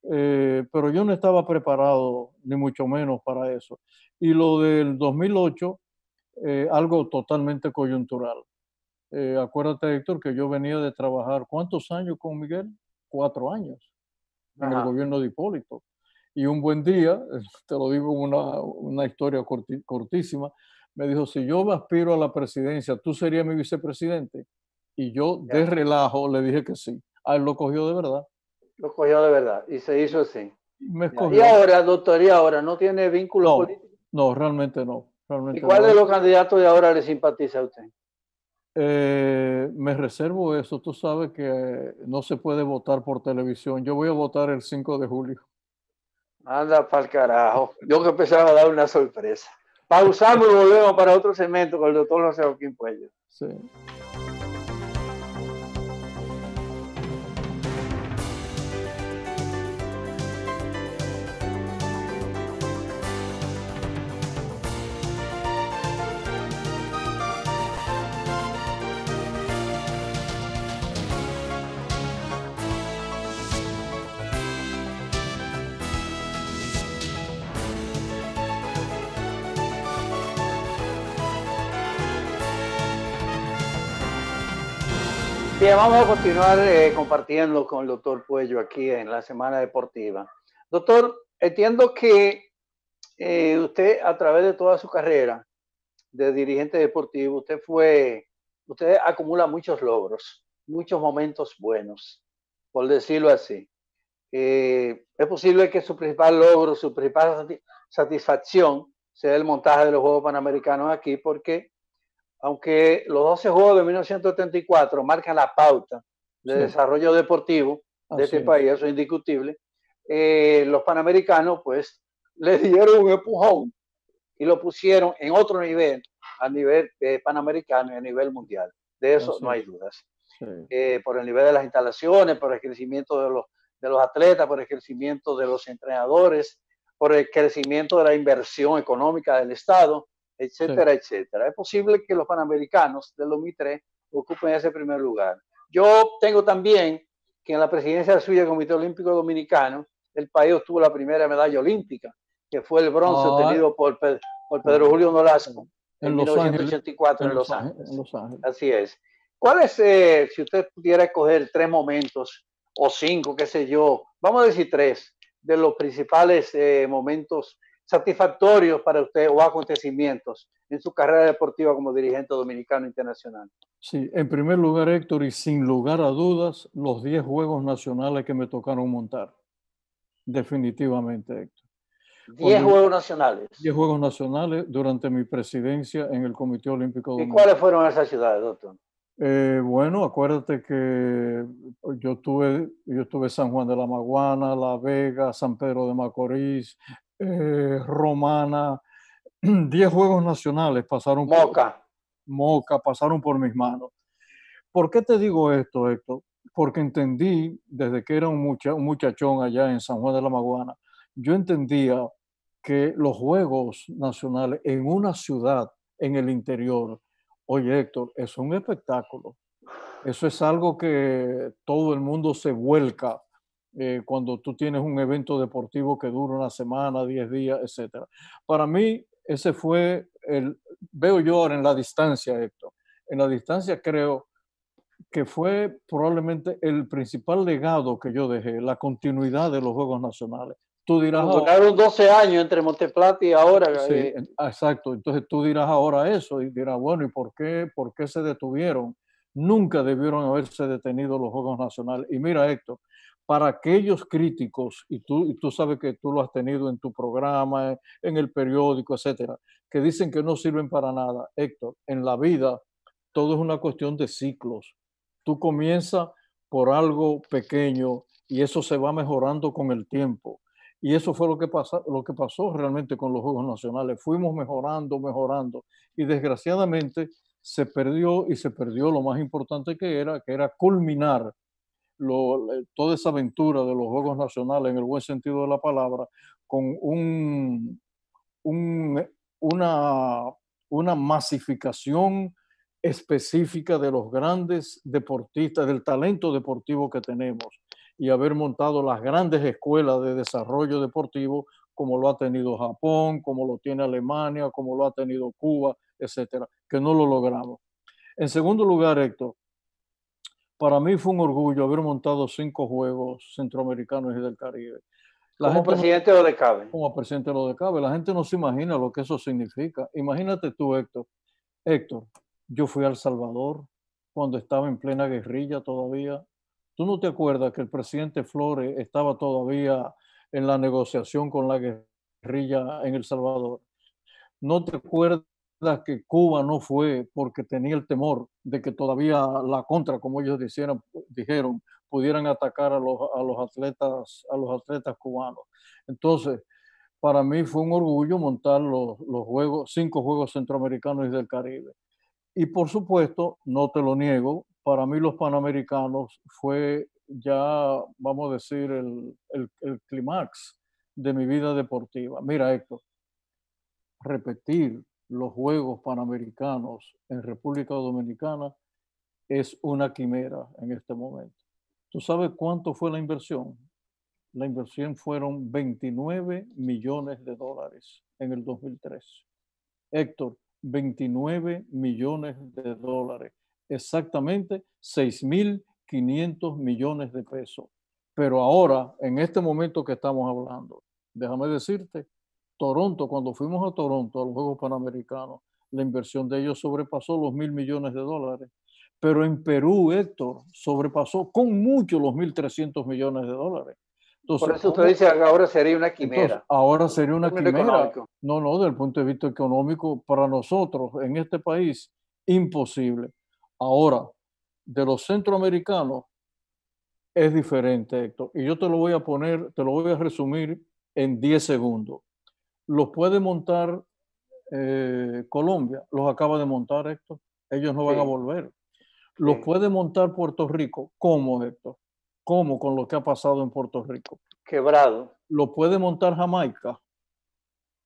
eh, pero yo no estaba preparado, ni mucho menos para eso. Y lo del 2008, eh, algo totalmente coyuntural. Eh, acuérdate, Héctor, que yo venía de trabajar, ¿cuántos años con Miguel? Cuatro años, en el gobierno de Hipólito. Y un buen día, te lo digo una, una historia cortísima, me dijo, si yo me aspiro a la presidencia, ¿tú serías mi vicepresidente? Y yo de relajo le dije que sí. A él lo cogió de verdad. Lo cogió de verdad y se hizo así. y ahora, doctor, y ahora, ¿no tiene vínculo no, político? No, realmente no. ¿Y cuál de los candidatos de ahora le simpatiza a usted? Eh, me reservo eso. Tú sabes que no se puede votar por televisión. Yo voy a votar el 5 de julio. Anda para el carajo. Yo que empezaba a dar una sorpresa. Pausamos y volvemos para otro segmento con el doctor José Joaquín Puello. Sí. vamos a continuar eh, compartiendo con el doctor Puello aquí en la Semana Deportiva. Doctor, entiendo que eh, usted a través de toda su carrera de dirigente deportivo, usted fue, usted acumula muchos logros, muchos momentos buenos, por decirlo así. Eh, es posible que su principal logro, su principal satisfacción sea el montaje de los Juegos Panamericanos aquí, porque aunque los 12 Juegos de 1974 marcan la pauta de desarrollo deportivo de este país, eso es indiscutible, eh, los panamericanos pues le dieron un empujón y lo pusieron en otro nivel, a nivel eh, panamericano y a nivel mundial. De eso no hay dudas. Eh, por el nivel de las instalaciones, por el crecimiento de los, de los atletas, por el crecimiento de los entrenadores, por el crecimiento de la inversión económica del Estado, etcétera, etcétera. Es posible que los Panamericanos del 2003 ocupen ese primer lugar. Yo tengo también que en la presidencia suya del Comité Olímpico Dominicano, el país obtuvo la primera medalla olímpica, que fue el bronce ah. obtenido por, por, Pedro Julio Nolasco en, 1984 en Los Ángeles. En Los Así es. ¿Cuál es, eh, si usted pudiera escoger tres momentos o cinco, qué sé yo, vamos a decir tres, de los principales eh, momentos satisfactorios para usted o acontecimientos en su carrera deportiva como dirigente dominicano internacional? Sí, en primer lugar, Héctor, y sin lugar a dudas, los 10 Juegos Nacionales que me tocaron montar. Definitivamente, Héctor. 10 Juegos Nacionales. 10 Juegos Nacionales durante mi presidencia en el Comité Olímpico Dominicano. ¿Y cuáles fueron esas ciudades, doctor? Eh, bueno, acuérdate que yo estuve yo tuve San Juan de la Maguana, La Vega, San Pedro de Macorís, eh, romana, 10 Juegos Nacionales pasaron Moca. por Moca, pasaron por mis manos. ¿Por qué te digo esto, Héctor? Porque entendí, desde que era un, muchachón allá en San Juan de la Maguana, yo entendía que los Juegos Nacionales en una ciudad, en el interior, oye Héctor, es un espectáculo. Eso es algo que todo el mundo se vuelca eh, cuando tú tienes un evento deportivo que dura una semana, 10 días, etc. Para mí, ese fue el, veo yo ahora en la distancia, Héctor, en la distancia creo que fue probablemente el principal legado que yo dejé, la continuidad de los Juegos Nacionales. Tú dirás... Tocaron 12 años entre Monteplata y ahora. Sí, eh, ah, exacto. Entonces tú dirás ahora eso y dirás, bueno, ¿y por qué, por qué se detuvieron? Nunca debieron haberse detenido los Juegos Nacionales. Y mira, Héctor, para aquellos críticos, y tú, y tú sabes que tú lo has tenido en tu programa, en el periódico, etcétera, que dicen que no sirven para nada. Héctor, en la vida todo es una cuestión de ciclos. Tú comienzas por algo pequeño y eso se va mejorando con el tiempo. Y eso fue lo que, pasa, lo que pasó realmente con los Juegos Nacionales. Fuimos mejorando, mejorando. Y desgraciadamente se perdió y se perdió lo más importante que era, que era culminar eh, toda esa aventura de los Juegos Nacionales, en el buen sentido de la palabra, con un, eh, una, una masificación específica de los grandes deportistas, del talento deportivo que tenemos y haber montado las grandes escuelas de desarrollo deportivo como lo ha tenido Japón, como lo tiene Alemania, como lo ha tenido Cuba, etcétera, que no lo logramos. En segundo lugar, Héctor, para mí fue un orgullo haber montado cinco juegos centroamericanos y del Caribe. como presidente lo de cabe. Como presidente de cabe. La gente no se imagina lo que eso significa. Imagínate tú, Héctor. Héctor, yo fui al Salvador cuando estaba en plena guerrilla todavía. ¿Tú no te acuerdas que el presidente Flores estaba todavía en la negociación con la guerrilla en El Salvador? ¿No te acuerdas que Cuba no fue porque tenía el temor de que todavía la contra, como ellos dijeron, dijeron pudieran atacar a los, atletas, a los atletas cubanos. Entonces, para mí fue un orgullo montar los, juegos, cinco Juegos Centroamericanos y del Caribe. Y por supuesto, no te lo niego, para mí los Panamericanos fue ya, vamos a decir, el, clímax de mi vida deportiva. Mira, esto repetir los Juegos Panamericanos en República Dominicana es una quimera en este momento. ¿Tú sabes cuánto fue la inversión? La inversión fueron 29 millones de dólares en el 2003. Héctor, 29 millones de dólares, exactamente 6.500 millones de pesos. Pero ahora, en este momento que estamos hablando, déjame decirte Toronto, cuando fuimos a Toronto a los Juegos Panamericanos, la inversión de ellos sobrepasó los mil millones de dólares. Pero en Perú, Héctor, sobrepasó con mucho los 1.300 millones de dólares. Por eso usted dice ahora sería una quimera. ahora sería una quimera. No, no, desde el punto de vista económico, para nosotros en este país, imposible. Ahora, de los centroamericanos, es diferente, Héctor. Y yo te lo voy a poner, te lo voy a resumir en 10 segundos los puede montar eh, Colombia, los acaba de montar Héctor, ellos no van a volver. Los puede montar Puerto Rico, ¿cómo Héctor? ¿Cómo con lo que ha pasado en Puerto Rico? Quebrado. Lo puede montar Jamaica,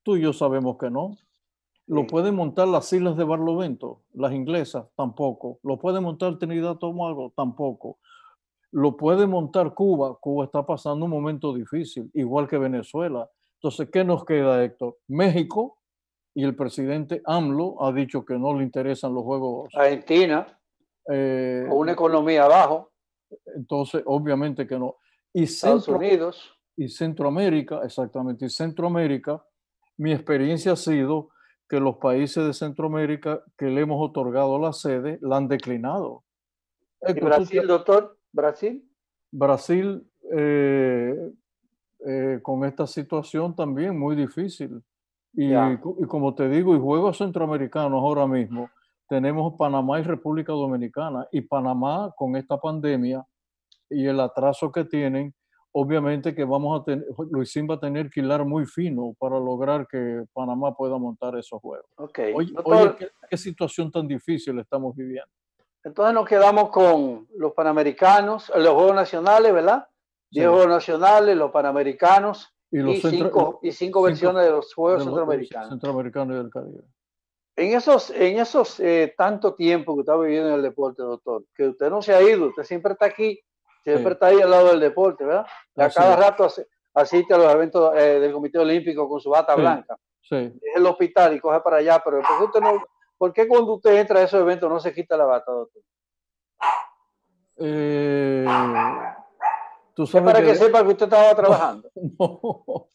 tú y yo sabemos que no. Lo puede montar las islas de Barlovento, las inglesas, tampoco. Lo puede montar Trinidad Tobago, tampoco. Lo puede montar Cuba, Cuba está pasando un momento difícil, igual que Venezuela. Entonces, ¿qué nos queda, Héctor? México y el presidente AMLO ha dicho que no le interesan los Juegos. Argentina, eh, con una economía abajo. Entonces, obviamente que no. Y Estados Unidos. Y Centroamérica, exactamente, y Centroamérica, mi experiencia ha sido que los países de Centroamérica que le hemos otorgado la sede la han declinado. ¿Y Brasil, doctor? ¿Brasil? Brasil eh, eh, con esta situación también muy difícil. Y, y, como te digo, y juegos centroamericanos ahora mismo, tenemos Panamá y República Dominicana. Y Panamá con esta pandemia y el atraso que tienen, obviamente que vamos a tener, Luisín va a tener que hilar muy fino para lograr que Panamá pueda montar esos juegos. Okay. Oye, oye ¿qué, situación tan difícil estamos viviendo. Entonces nos quedamos con los panamericanos, los Juegos Nacionales, ¿verdad? 10 Juegos Nacionales, los Panamericanos y, cinco, y versiones de los Juegos Centroamericanos. Centroamericanos y del Caribe. En esos, en esos eh, tanto tiempo que está viviendo en el deporte, doctor, que usted no se ha ido, usted siempre está aquí, siempre está ahí al lado del deporte, ¿verdad? a cada rato asiste a los eventos eh, del Comité Olímpico con su bata blanca. Sí. Es el hospital y coge para allá, pero ¿por qué, no, ¿por qué cuando usted entra a esos eventos no se quita la bata, doctor? Eh, para que, sepa que usted estaba trabajando. No,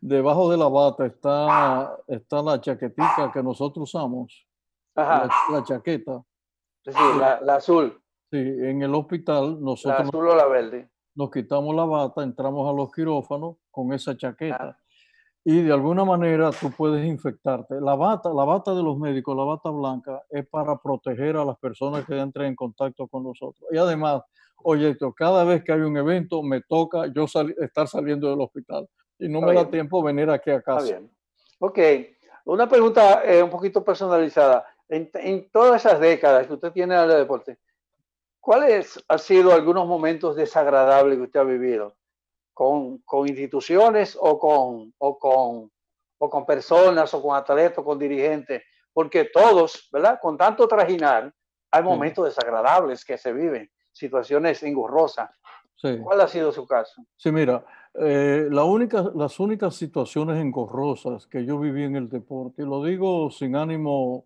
debajo de la bata está, está la chaquetita que nosotros usamos. Ajá. La, chaqueta. Sí, la, la, azul. Sí, en el hospital nosotros. La azul o la verde. Nos quitamos la bata, entramos a los quirófanos con esa chaqueta. Ah. Y de alguna manera tú puedes infectarte. La bata, la bata de los médicos, la bata blanca, es para proteger a las personas que entren en contacto con nosotros. Y además, oye, cada vez que hay un evento me toca yo estar saliendo del hospital y no me da tiempo venir aquí a casa. Está bien. Ok, una pregunta eh, un poquito personalizada. En, todas esas décadas que usted tiene en el deporte, ¿cuáles han sido algunos momentos desagradables que usted ha vivido? ¿Con, con instituciones o con, o con, o con personas o con atletas o con dirigentes? Porque todos, ¿verdad? Con tanto trajinar, hay momentos desagradables que se viven situaciones engorrosas. ¿Cuál ha sido su caso? Sí, mira, eh, las únicas situaciones engorrosas que yo viví en el deporte, y lo digo sin ánimo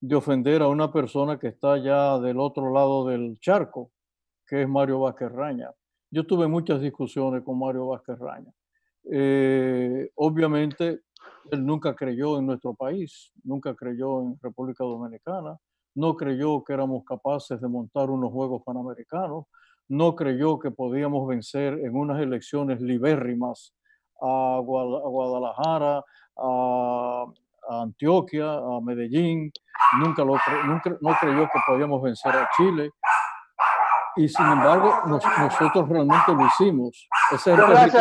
de ofender a una persona que está ya del otro lado del charco, que es Mario Vázquez Raña. Yo tuve muchas discusiones con Mario Vázquez Raña. Eh, obviamente, él nunca creyó en nuestro país, nunca creyó en República Dominicana, no creyó que éramos capaces de montar unos Juegos Panamericanos, no creyó que podíamos vencer en unas elecciones libérrimas a, Guadalajara, a, Antioquia, a Medellín, nunca, lo no creyó que podíamos vencer a Chile. Y sin embargo, nosotros realmente lo hicimos. Esa es una, es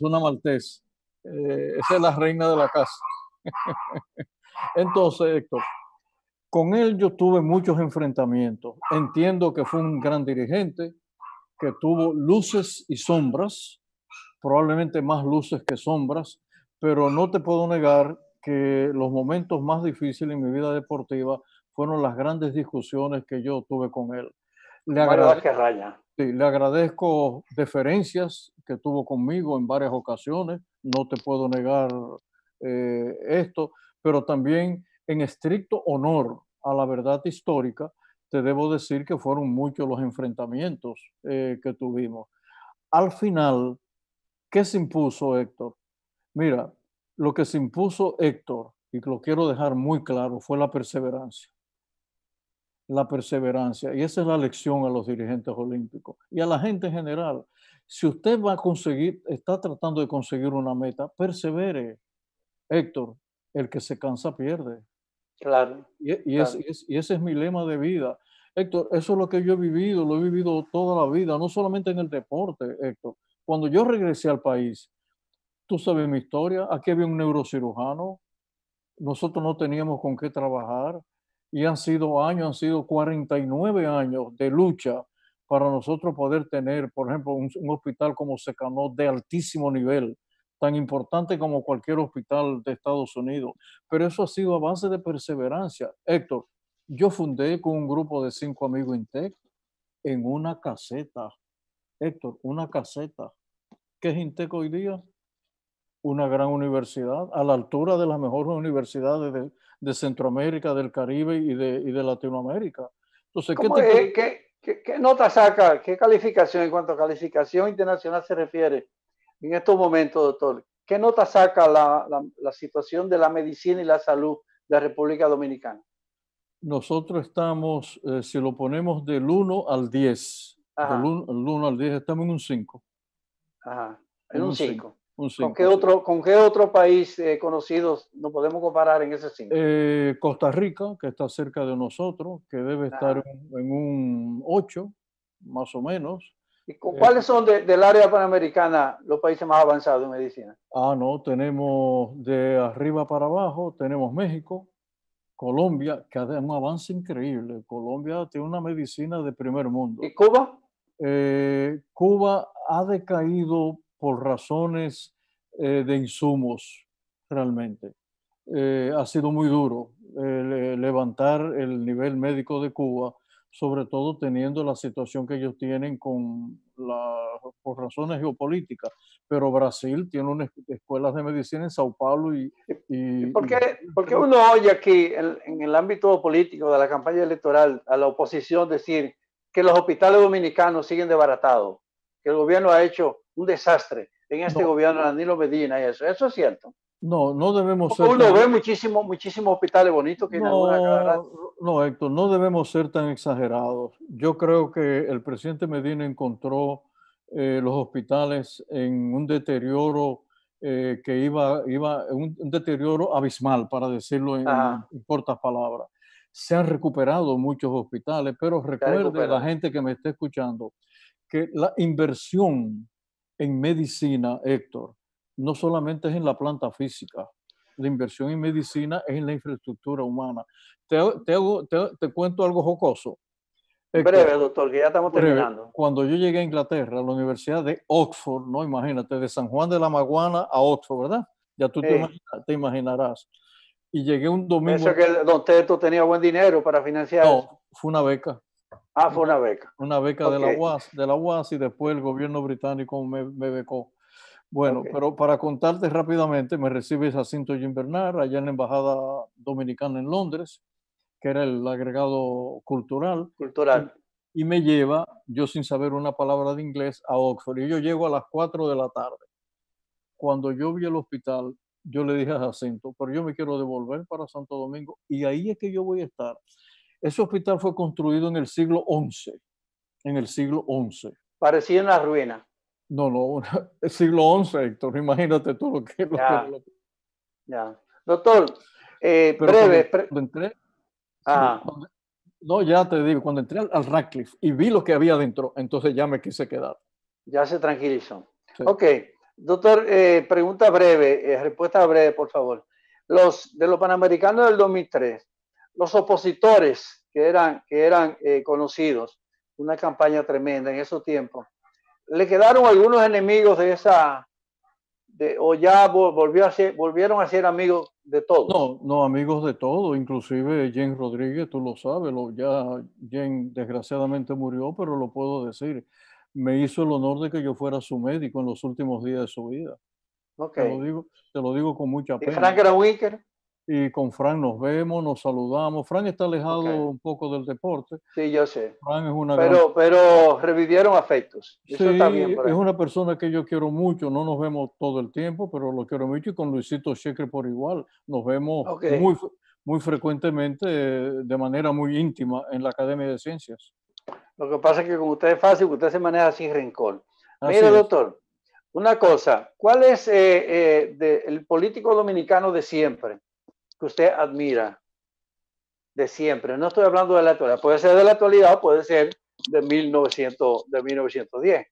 una eh, esa es la reina de la casa. Entonces, Héctor, con él yo tuve muchos enfrentamientos. Entiendo que fue un gran dirigente, que tuvo luces y sombras, probablemente más luces que sombras, pero no te puedo negar que los momentos más difíciles en mi vida deportiva fueron las grandes discusiones que yo tuve con él. Le, agradezco, Raya. le agradezco deferencias que tuvo conmigo en varias ocasiones, no te puedo negar eh, esto, pero también en estricto honor a la verdad histórica, te debo decir que fueron muchos los enfrentamientos eh, que tuvimos. Al final, ¿qué se impuso Héctor? Mira, lo que se impuso Héctor, y lo quiero dejar muy claro, fue la perseverancia. La perseverancia. Y esa es la lección a los dirigentes olímpicos y a la gente en general. Si usted va a conseguir, está tratando de conseguir una meta, persevere. Héctor, el que se cansa pierde. Claro. Y, ese es mi lema de vida. Héctor, eso es lo que yo he vivido, lo he vivido toda la vida, no solamente en el deporte, Héctor. Cuando yo regresé al país, tú sabes mi historia, aquí había un neurocirujano, nosotros no teníamos con qué trabajar y han sido años, han sido 49 años de lucha para nosotros poder tener, por ejemplo, un, hospital como Secanó de altísimo nivel, tan importante como cualquier hospital de Estados Unidos. Pero eso ha sido a base de perseverancia. Héctor, yo fundé con un grupo de cinco amigos Intec en una caseta. Héctor, una caseta. ¿Qué es Intec hoy día? Una gran universidad, a la altura de las mejores universidades de, Centroamérica, del Caribe y de, Latinoamérica. Entonces, ¿qué, te... ¿Qué, qué nota saca? ¿Qué calificación en cuanto a calificación internacional se refiere? en estos momentos, doctor, ¿qué nota saca la, situación de la medicina y la salud de la República Dominicana? Nosotros estamos, eh, si lo ponemos del 1 al 10, del 1 al 10 estamos en un 5. Ajá, en, un 5. ¿Con, qué otro, ¿Con qué otro país eh, conocido nos podemos comparar en ese 5? Eh, Costa Rica, que está cerca de nosotros, que debe estar en un 8, más o menos. Eh. cuáles son del área panamericana los países más avanzados en medicina? Ah, no, tenemos de arriba para abajo, tenemos México, Colombia, que es un avance increíble. Colombia tiene una medicina de primer mundo. ¿Y Cuba? Eh, Cuba ha decaído por razones eh, de insumos, realmente. ha sido muy duro levantar el nivel médico de Cuba sobre todo teniendo la situación que ellos tienen con la, por razones geopolíticas. Pero Brasil tiene unas escuelas de medicina en Sao Paulo y... ¿Por, qué, Porque uno oye aquí en, el ámbito político de la campaña electoral a la oposición decir que los hospitales dominicanos siguen desbaratados, que el gobierno ha hecho un desastre en este gobierno de Danilo Medina y eso? ¿Eso es cierto? No, no debemos ser. Uno ve muchísimo, muchísimos hospitales bonitos que no, No, Héctor, no debemos ser tan exagerados. Yo creo que el presidente Medina encontró eh, los hospitales en un deterioro eh, que iba, iba un, deterioro abismal, para decirlo en, cortas palabras. Se han recuperado muchos hospitales, pero recuerde la gente que me está escuchando que la inversión en medicina, Héctor, no solamente es en la planta física, la inversión en medicina es en la infraestructura humana. Te, te, cuento algo jocoso. Breve, doctor, que ya estamos terminando. Cuando yo llegué a Inglaterra, a la Universidad de Oxford, no imagínate, de San Juan de la Maguana a Oxford, ¿verdad? Ya tú te, imaginarás. Y llegué un domingo. Eso que el, tenía buen dinero para financiar. No, fue una beca. Ah, fue una beca. Una beca de, la UAS, de la UAS y después el gobierno británico me, me becó. Bueno, pero para contarte rápidamente, me recibe Jacinto Jim Bernard allá en la Embajada Dominicana en Londres, que era el agregado cultural. Cultural. Y, me lleva, yo sin saber una palabra de inglés, a Oxford. Y yo llego a las 4 de la tarde. Cuando yo vi el hospital, yo le dije a Jacinto, pero yo me quiero devolver para Santo Domingo y ahí es que yo voy a estar. Ese hospital fue construido en el siglo XI, en el siglo XI. Parecía una ruina. No, no, el siglo XI, Héctor, imagínate tú lo que... Lo ya, Doctor, eh, breve... Cuando, entré, ah. no, ya te digo, cuando entré al, Radcliffe y vi lo que había dentro, entonces ya me quise quedar. Ya se tranquilizó. Ok, doctor, eh, pregunta breve, eh, respuesta breve, por favor. Los, de los Panamericanos del 2003, los opositores que eran, que eran conocidos, una campaña tremenda en esos tiempos, le quedaron algunos enemigos de esa, de, o ya volvió a ser, volvieron a ser amigos de todos. No, no, amigos de todos, inclusive Jen Rodríguez, tú lo sabes, lo, ya Jen desgraciadamente murió, pero lo puedo decir. Me hizo el honor de que yo fuera su médico en los últimos días de su vida. Okay. Te, lo digo, te lo digo con mucha pena. ¿Y Frank y con Fran nos vemos, nos saludamos. Fran está alejado un poco del deporte. Sí, yo sé. Fran es una pero, pero revivieron afectos. Eso sí, es una persona que yo quiero mucho. No nos vemos todo el tiempo, pero lo quiero mucho y con Luisito Shekre por igual. Nos vemos muy, muy frecuentemente, de manera muy íntima, en la Academia de Ciencias. Lo que pasa es que con usted es fácil, usted se maneja sin rincón. Mire, doctor, una cosa, ¿cuál es eh, eh, el político dominicano de siempre? que usted admira de siempre. No estoy hablando de la actualidad, puede ser de la actualidad o puede ser de, 1900, de 1910.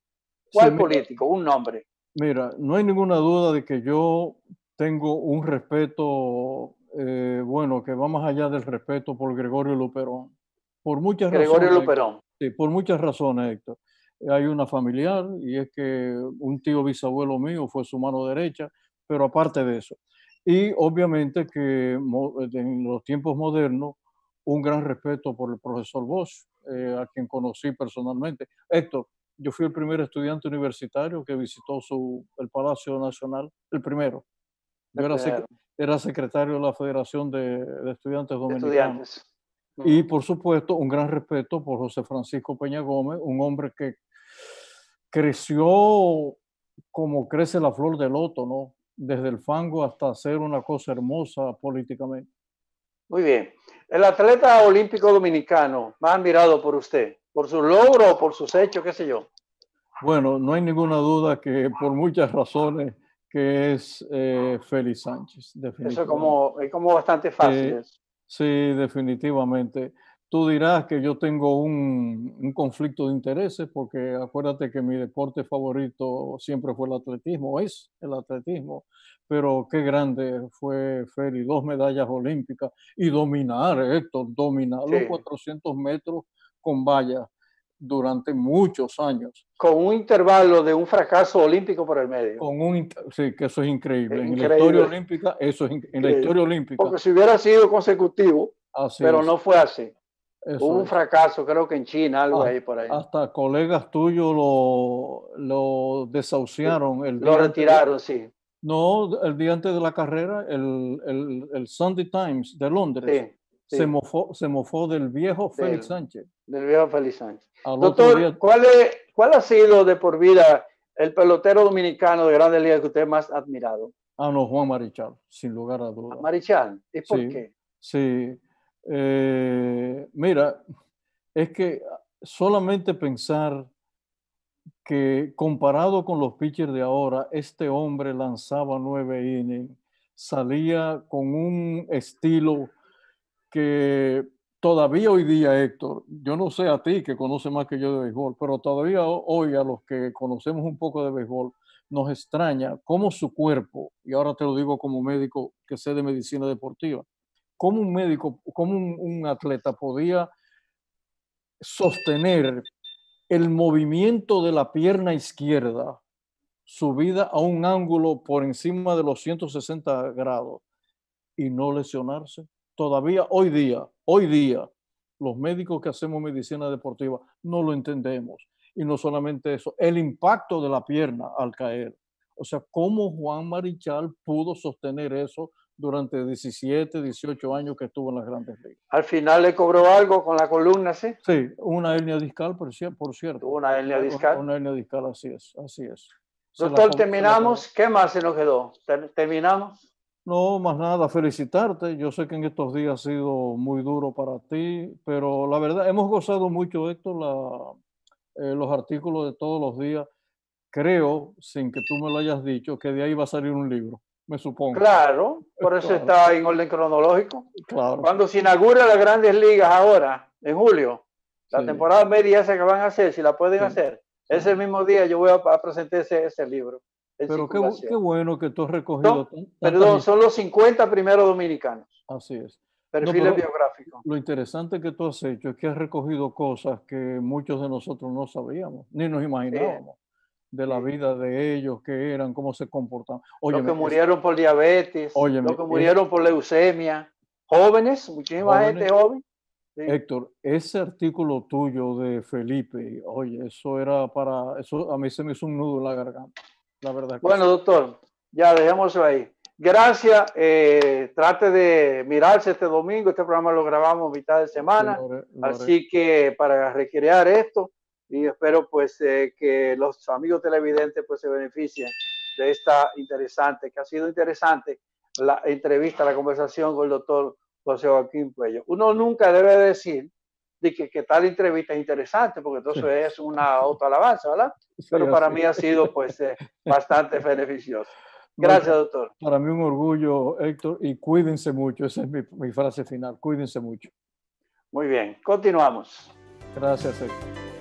¿Cuál político? Un nombre. Mira, no hay ninguna duda de que yo tengo un respeto, eh, bueno, que va más allá del respeto por Gregorio Luperón. Por muchas Gregorio Luperón. Sí, por muchas razones, Héctor. Hay una familiar y es que un tío bisabuelo mío fue su mano derecha, pero aparte de eso. Y obviamente que eh, en los tiempos modernos, un gran respeto por el profesor Bosch, eh, a quien conocí personalmente. Héctor, yo fui el primer estudiante universitario que visitó su, el Palacio Nacional, el primero. Yo era, era secretario de la Federación de, Estudiantes Dominicanos. Y por supuesto, un gran respeto por José Francisco Peña Gómez, un hombre que creció como crece la flor del loto, ¿no? desde el fango hasta hacer una cosa hermosa políticamente. Muy bien. El atleta olímpico dominicano más admirado por usted, por su logro por sus hechos, qué sé yo. Bueno, no hay ninguna duda que por muchas razones que es eh, Félix Sánchez. Eso como, es como bastante fácil. Eh, sí, definitivamente tú dirás que yo tengo un, conflicto de intereses porque acuérdate que mi deporte favorito siempre fue el atletismo, es el atletismo, pero qué grande fue Feli, dos medallas olímpicas y dominar, esto, dominar los 400 metros con vallas durante muchos años. Con un intervalo de un fracaso olímpico por el medio. sí, que eso es increíble. en la historia olímpica, eso es en la historia olímpica. Porque si hubiera sido consecutivo, pero no fue así un fracaso, creo que en China, algo ah, ahí por ahí. Hasta colegas tuyos lo, lo desahuciaron. El lo retiraron, sí. No, el día antes de la carrera, el, el, Sunday Times de Londres Se, mofó, se del viejo Félix Sánchez. Del viejo Félix Sánchez. Doctor, ¿cuál, ¿cuál ha sido de por vida el pelotero dominicano de Grandes Ligas que usted más ha admirado? Ah, no, Juan Marichal, sin lugar a dudas. Marichal, ¿y por qué? Sí, eh, mira, es que solamente pensar que comparado con los pitchers de ahora, este hombre lanzaba nueve innings, salía con un estilo que todavía hoy día, Héctor, yo no sé a ti que conoce más que yo de béisbol, pero todavía hoy a los que conocemos un poco de béisbol, nos extraña cómo su cuerpo, y ahora te lo digo como médico que sé de medicina deportiva, cómo un médico, cómo un, atleta podía sostener el movimiento de la pierna izquierda subida a un ángulo por encima de los 160 grados y no lesionarse. Todavía hoy día, hoy día, los médicos que hacemos medicina deportiva no lo entendemos. Y no solamente eso, el impacto de la pierna al caer. O sea, ¿cómo Juan Marichal pudo sostener eso durante 17, 18 años que estuvo en las grandes ligas. Al final le cobró algo con la columna, ¿sí? Sí, una hernia discal, por, cierto. Una hernia discal. Una, hernia discal, así es, así es. Doctor, terminamos. ¿Qué más se nos quedó? ¿Terminamos? No, más nada, felicitarte. Yo sé que en estos días ha sido muy duro para ti, pero la verdad, hemos gozado mucho, Héctor, la, eh, los artículos de todos los días. Creo, sin que tú me lo hayas dicho, que de ahí va a salir un libro me supongo. Claro, por eso está en orden cronológico. Claro. Cuando se inaugura las grandes ligas ahora, en julio, la temporada media esa que van a hacer, si la pueden hacer, ese mismo día yo voy a, presentar ese, libro. Pero qué, qué, bueno que tú has recogido. perdón, son los 50 primeros dominicanos. Así es. Perfiles biográficos. Lo interesante que tú has hecho es que has recogido cosas que muchos de nosotros no sabíamos, ni nos imaginábamos de la vida de ellos, qué eran, cómo se comportaban. Oye, los que murieron por diabetes, los que murieron por leucemia, jóvenes, muchísima jóvenes, gente joven. Héctor, ese artículo tuyo de Felipe, oye, eso era para, eso a mí se me hizo un nudo en la garganta, la verdad. bueno, doctor, ya dejémoslo ahí. Gracias, eh, trate de mirarse este domingo, este programa lo grabamos mitad de semana, así que para recrear esto, y espero pues eh, que los amigos televidentes pues se beneficien de esta interesante, que ha sido interesante la entrevista, la conversación con el doctor José Joaquín Puello. Uno nunca debe decir de que, tal entrevista es interesante, porque entonces es una autoalabanza, ¿verdad? Pero para mí ha sido pues eh, bastante beneficioso. Gracias, doctor. Para mí un orgullo, Héctor, y cuídense mucho. Esa es mi, mi frase final, cuídense mucho. Muy bien, continuamos. Gracias, Héctor.